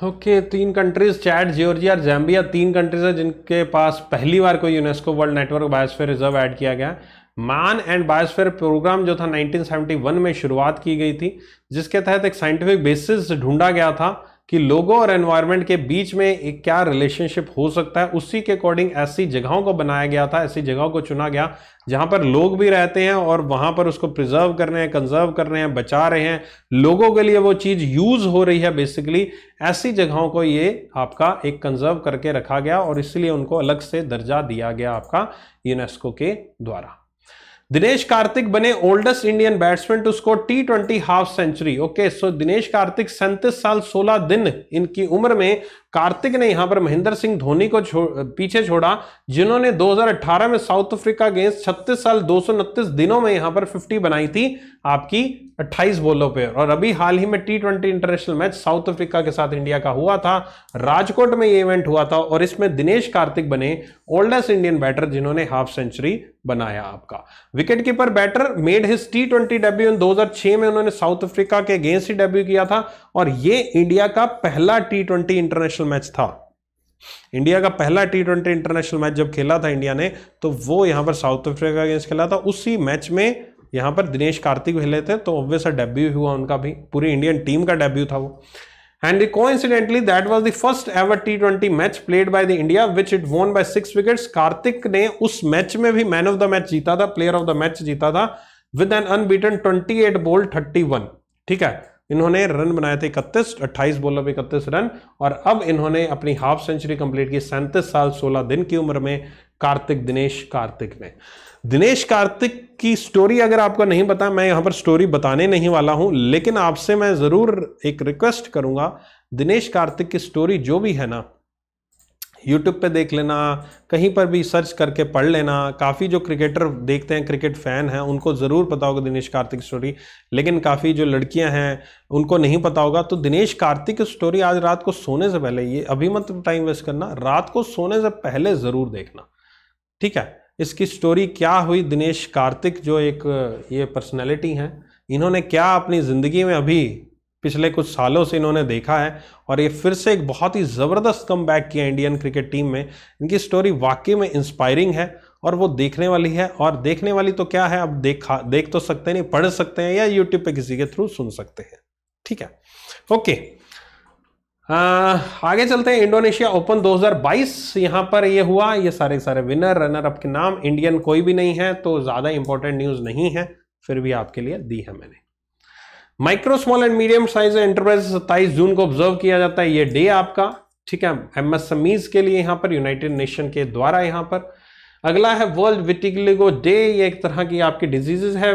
ओके okay, तीन कंट्रीज चैट जियोर्जिया और जैम्बिया तीन कंट्रीज है जिनके पास पहली बार कोई UNESCO world network biosphere reserve add किया गया मान एंड बायोस्फीयर प्रोग्राम जो था 1971 में शुरुआत की गई थी जिसके तहत एक साइंटिफिक बेसिस ढूंढा गया था कि लोगों और एनवायरनमेंट के बीच में एक क्या रिलेशनशिप हो सकता है उसी के अकॉर्डिंग ऐसी जगहों को बनाया गया था ऐसी जगहों को चुना गया जहां पर लोग भी रहते हैं और वहां पर उसको प्रिजर्व कर रहे हैं कंजर्व कर रहे हैं बचा रहे हैं लोगों के लिए वो चीज़ यूज हो रही है बेसिकली ऐसी जगहों को ये आपका एक कंजर्व करके रखा गया और इसलिए उनको अलग से दर्जा दिया गया आपका यूनेस्को के द्वारा दिनेश कार्तिक बने oldest Indian batsman to score T twenty half century okay so Dinesh Karthik सैंतीस साल सोलह दिन इनकी उम्र में कार्तिक ने यहां पर महेंद्र सिंह धोनी को छो, पीछे छोड़ा जिन्होंने 2018 में साउथ अफ्रीका गेंस 36 साल दो दिनों में यहां पर 50 बनाई थी आपकी 28 बॉलों पर और अभी हाल ही में T twenty international match South Africa के साथ इंडिया का हुआ था राजकोट में ये इवेंट हुआ था और इसमें दिनेश कार्तिक बने ओल्डेस्ट इंडियन बैटर जिन्होंने हाफ सेंचुरी बनाया आपका wicket keeper batter made his T twenty debut in 2006 में उन्होंने साउथ अफ्रीका के अगेंस्ट ही डेब्यू किया था और ये इंडिया का पहला T twenty international international match था इंडिया का पहला टी ट्वेंटी इंटरनेशनल मैच जब खेला था इंडिया ने तो वो यहां पर साउथ अफ्रीका अगेंस्ट खेला था उसी मैच में यहां पर दिनेश कार्तिक खेले थे तो ऑब्वियस डेब्यू हुआ उनका भी पूरी इंडियन टीम का डेब्यू था वो एंड को incidentally that was the first ever T twenty match played by the India which it won by six wickets. Karthik ने उस मैच में भी मैन ऑफ द मैच जीता था प्लेयर ऑफ द मैच जीता था with an unbeaten twenty eight ball thirty one ठीक है इन्होंने रन बनाए थे इकतीस अट्ठाईस बॉलों पे इकतीस रन और अब इन्होंने अपनी हाफ सेंचुरी कंप्लीट की सैंतीस साल सोलह दिन की उम्र में कार्तिक दिनेश कार्तिक ने दिनेश कार्तिक की स्टोरी अगर आपको नहीं पता मैं यहाँ पर स्टोरी बताने नहीं वाला हूं लेकिन आपसे मैं ज़रूर एक रिक्वेस्ट करूँगा दिनेश कार्तिक की स्टोरी जो भी है ना यूट्यूब पे देख लेना कहीं पर भी सर्च करके पढ़ लेना काफ़ी जो क्रिकेटर देखते हैं क्रिकेट फ़ैन हैं उनको ज़रूर पता होगा दिनेश कार्तिक स्टोरी लेकिन काफ़ी जो लड़कियां हैं उनको नहीं पता होगा तो दिनेश कार्तिक स्टोरी आज रात को सोने से पहले ये अभी मत टाइम वेस्ट करना रात को सोने से पहले ज़रूर देखना ठीक है इसकी स्टोरी क्या हुई दिनेश कार्तिक जो एक ये पर्सनैलिटी हैं इन्होंने क्या अपनी ज़िंदगी में अभी पिछले कुछ सालों से इन्होंने देखा है और ये फिर से एक बहुत ही ज़बरदस्त कम किया इंडियन क्रिकेट टीम में इनकी स्टोरी वाकई में इंस्पायरिंग है और वो देखने वाली है और देखने वाली तो क्या है आप देखा देख तो सकते नहीं पढ़ सकते हैं या यूट्यूब पे किसी के थ्रू सुन सकते हैं ठीक है ओके आ, आगे चलते हैं इंडोनेशिया ओपन 2022 यहाँ पर ये हुआ ये सारे सारे विनर रनर अप के नाम इंडियन कोई भी नहीं है तो ज़्यादा इंपॉर्टेंट न्यूज़ नहीं है फिर भी आपके लिए दी है मैंने micro small and medium size enterprise सत्ताईस जून को ऑब्जर्व किया जाता है ये डे आपका ठीक है एमएसएमईज के लिए यहाँ पर यूनाइटेड नेशन के द्वारा यहाँ पर अगला है वर्ल्ड विटिगलिगो डे ये एक तरह की आपकी डिजीजेज है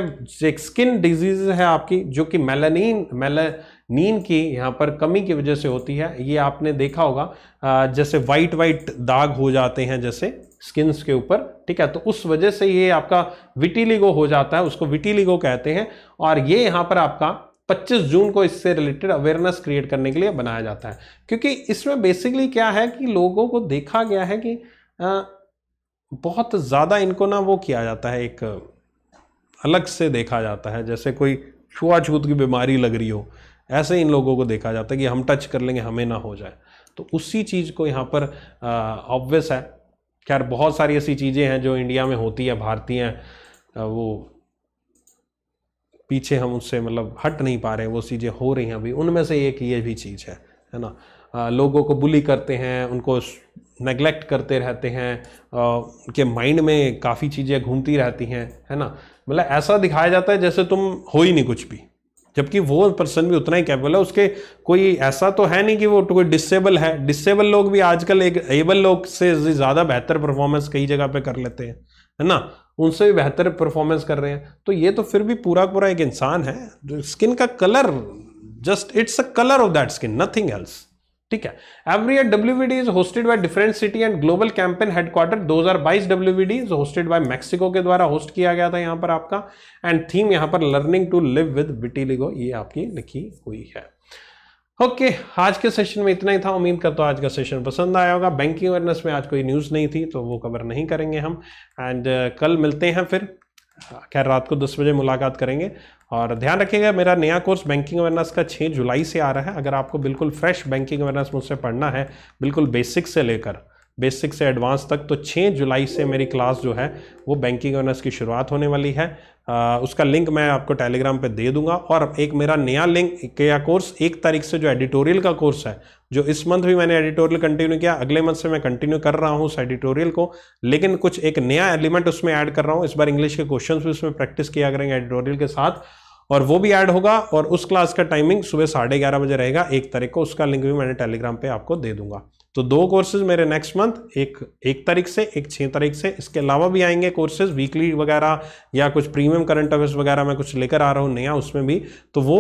एक स्किन डिजीज है आपकी जो कि मेलानीन मेलानीन की यहाँ पर कमी की वजह से होती है ये आपने देखा होगा जैसे वाइट वाइट दाग हो जाते हैं जैसे स्किन्स के ऊपर ठीक है तो उस वजह से ये आपका विटिलिगो हो जाता है उसको विटिलिगो कहते हैं और ये यहाँ पर आपका 25 जून को इससे रिलेटेड अवेयरनेस क्रिएट करने के लिए बनाया जाता है क्योंकि इसमें बेसिकली क्या है कि लोगों को देखा गया है कि आ, बहुत ज़्यादा इनको ना वो किया जाता है एक अलग से देखा जाता है जैसे कोई छुआछूत की बीमारी लग रही हो ऐसे इन लोगों को देखा जाता है कि हम टच कर लेंगे हमें ना हो जाए तो उसी चीज़ को यहाँ पर ऑब्वियस है खैर बहुत सारी ऐसी चीज़ें हैं जो इंडिया में होती है भारतीय वो पीछे हम उससे मतलब हट नहीं पा रहे वो चीज़ें हो रही हैं अभी उनमें से एक ये भी चीज़ है है ना आ, लोगों को बुली करते हैं उनको नेग्लेक्ट करते रहते हैं उनके माइंड में काफ़ी चीज़ें घूमती रहती हैं है ना मतलब ऐसा दिखाया जाता है जैसे तुम हो ही नहीं कुछ भी जबकि वो पर्सन भी उतना ही कैपेबल है उसके कोई ऐसा तो है नहीं कि वो कोई डिसेबल है डिसेबल लोग भी आजकल एक एबल लोग से ज़्यादा बेहतर परफॉर्मेंस कई जगह पे कर लेते हैं है ना उनसे भी बेहतर परफॉर्मेंस कर रहे हैं तो ये तो फिर भी पूरा पूरा एक इंसान है स्किन का colour just it's a colour of that skin nothing else ठीक है every year D is hosted by different city and global campaign headquarter दो हजार बाईस W V D is hosted by Mexico के द्वारा होस्ट किया गया था यहाँ पर आपका एंड थीम यहाँ पर लर्निंग टू लिव विद लिगो ये आपकी लिखी हुई है ओके okay, आज के सेशन में इतना ही था उम्मीद करता हूँ आज का सेशन पसंद आया होगा बैंकिंग अवेयरनेस में आज कोई न्यूज़ नहीं थी तो वो कवर नहीं करेंगे हम एंड uh, कल मिलते हैं फिर हाँ, खैर रात को 10 बजे मुलाकात करेंगे और ध्यान रखिएगा मेरा नया कोर्स बैंकिंग अवेयरनेस का 6 जुलाई से आ रहा है अगर आपको बिल्कुल फ्रेश बैंकिंग अवेयरनेस मुझसे पढ़ना है बिल्कुल बेसिक से लेकर बेसिक से एडवांस तक तो 6 जुलाई से मेरी क्लास जो है वो बैंकिंग अवेयरनेस की शुरुआत होने वाली है उसका लिंक मैं आपको टेलीग्राम पे दे दूंगा और एक मेरा नया लिंक क्या कोर्स एक तारीख से जो एडिटोरियल का कोर्स है जो इस मंथ भी मैंने एडिटोरियल कंटिन्यू किया अगले मंथ से मैं कंटिन्यू कर रहा हूँ उस एडिटोरियल को लेकिन कुछ एक नया एलिमेंट उसमें ऐड कर रहा हूँ इस बार इंग्लिश के क्वेश्चन भी उसमें प्रैक्टिस किया करेंगे एडिटोरियल के साथ और वो भी ऐड होगा और उस क्लास का टाइमिंग सुबह साढ़े ग्यारह बजे रहेगा एक तारीख को उसका लिंक भी मैंने टेलीग्राम पे आपको दे दूंगा तो दो कोर्सेज मेरे नेक्स्ट मंथ एक एक तारीख से एक छः तारीख से इसके अलावा भी आएंगे कोर्सेज वीकली वगैरह या कुछ प्रीमियम करंट अफेयर्स वगैरह मैं कुछ लेकर आ रहा हूँ नया उसमें भी तो वो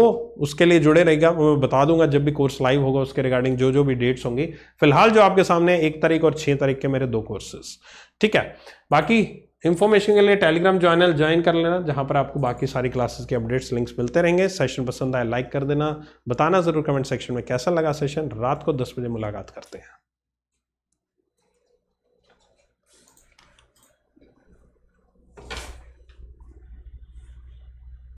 उसके लिए जुड़े रहेगा वो मैं बता दूंगा जब भी कोर्स लाइव होगा उसके रिगार्डिंग जो जो भी डेट्स होंगी फिलहाल जो आपके सामने एक तारीख और छः तारीख के मेरे दो कोर्सेज ठीक है बाकी इन्फॉर्मेशन के लिए टेलीग्राम चैनल ज्वाइन कर लेना जहाँ पर आपको बाकी सारी क्लासेस के अपडेट्स लिंक्स मिलते रहेंगे सेशन पसंद आए लाइक कर देना बताना ज़रूर कमेंट सेक्शन में कैसा लगा सेशन रात को दस बजे मुलाकात करते हैं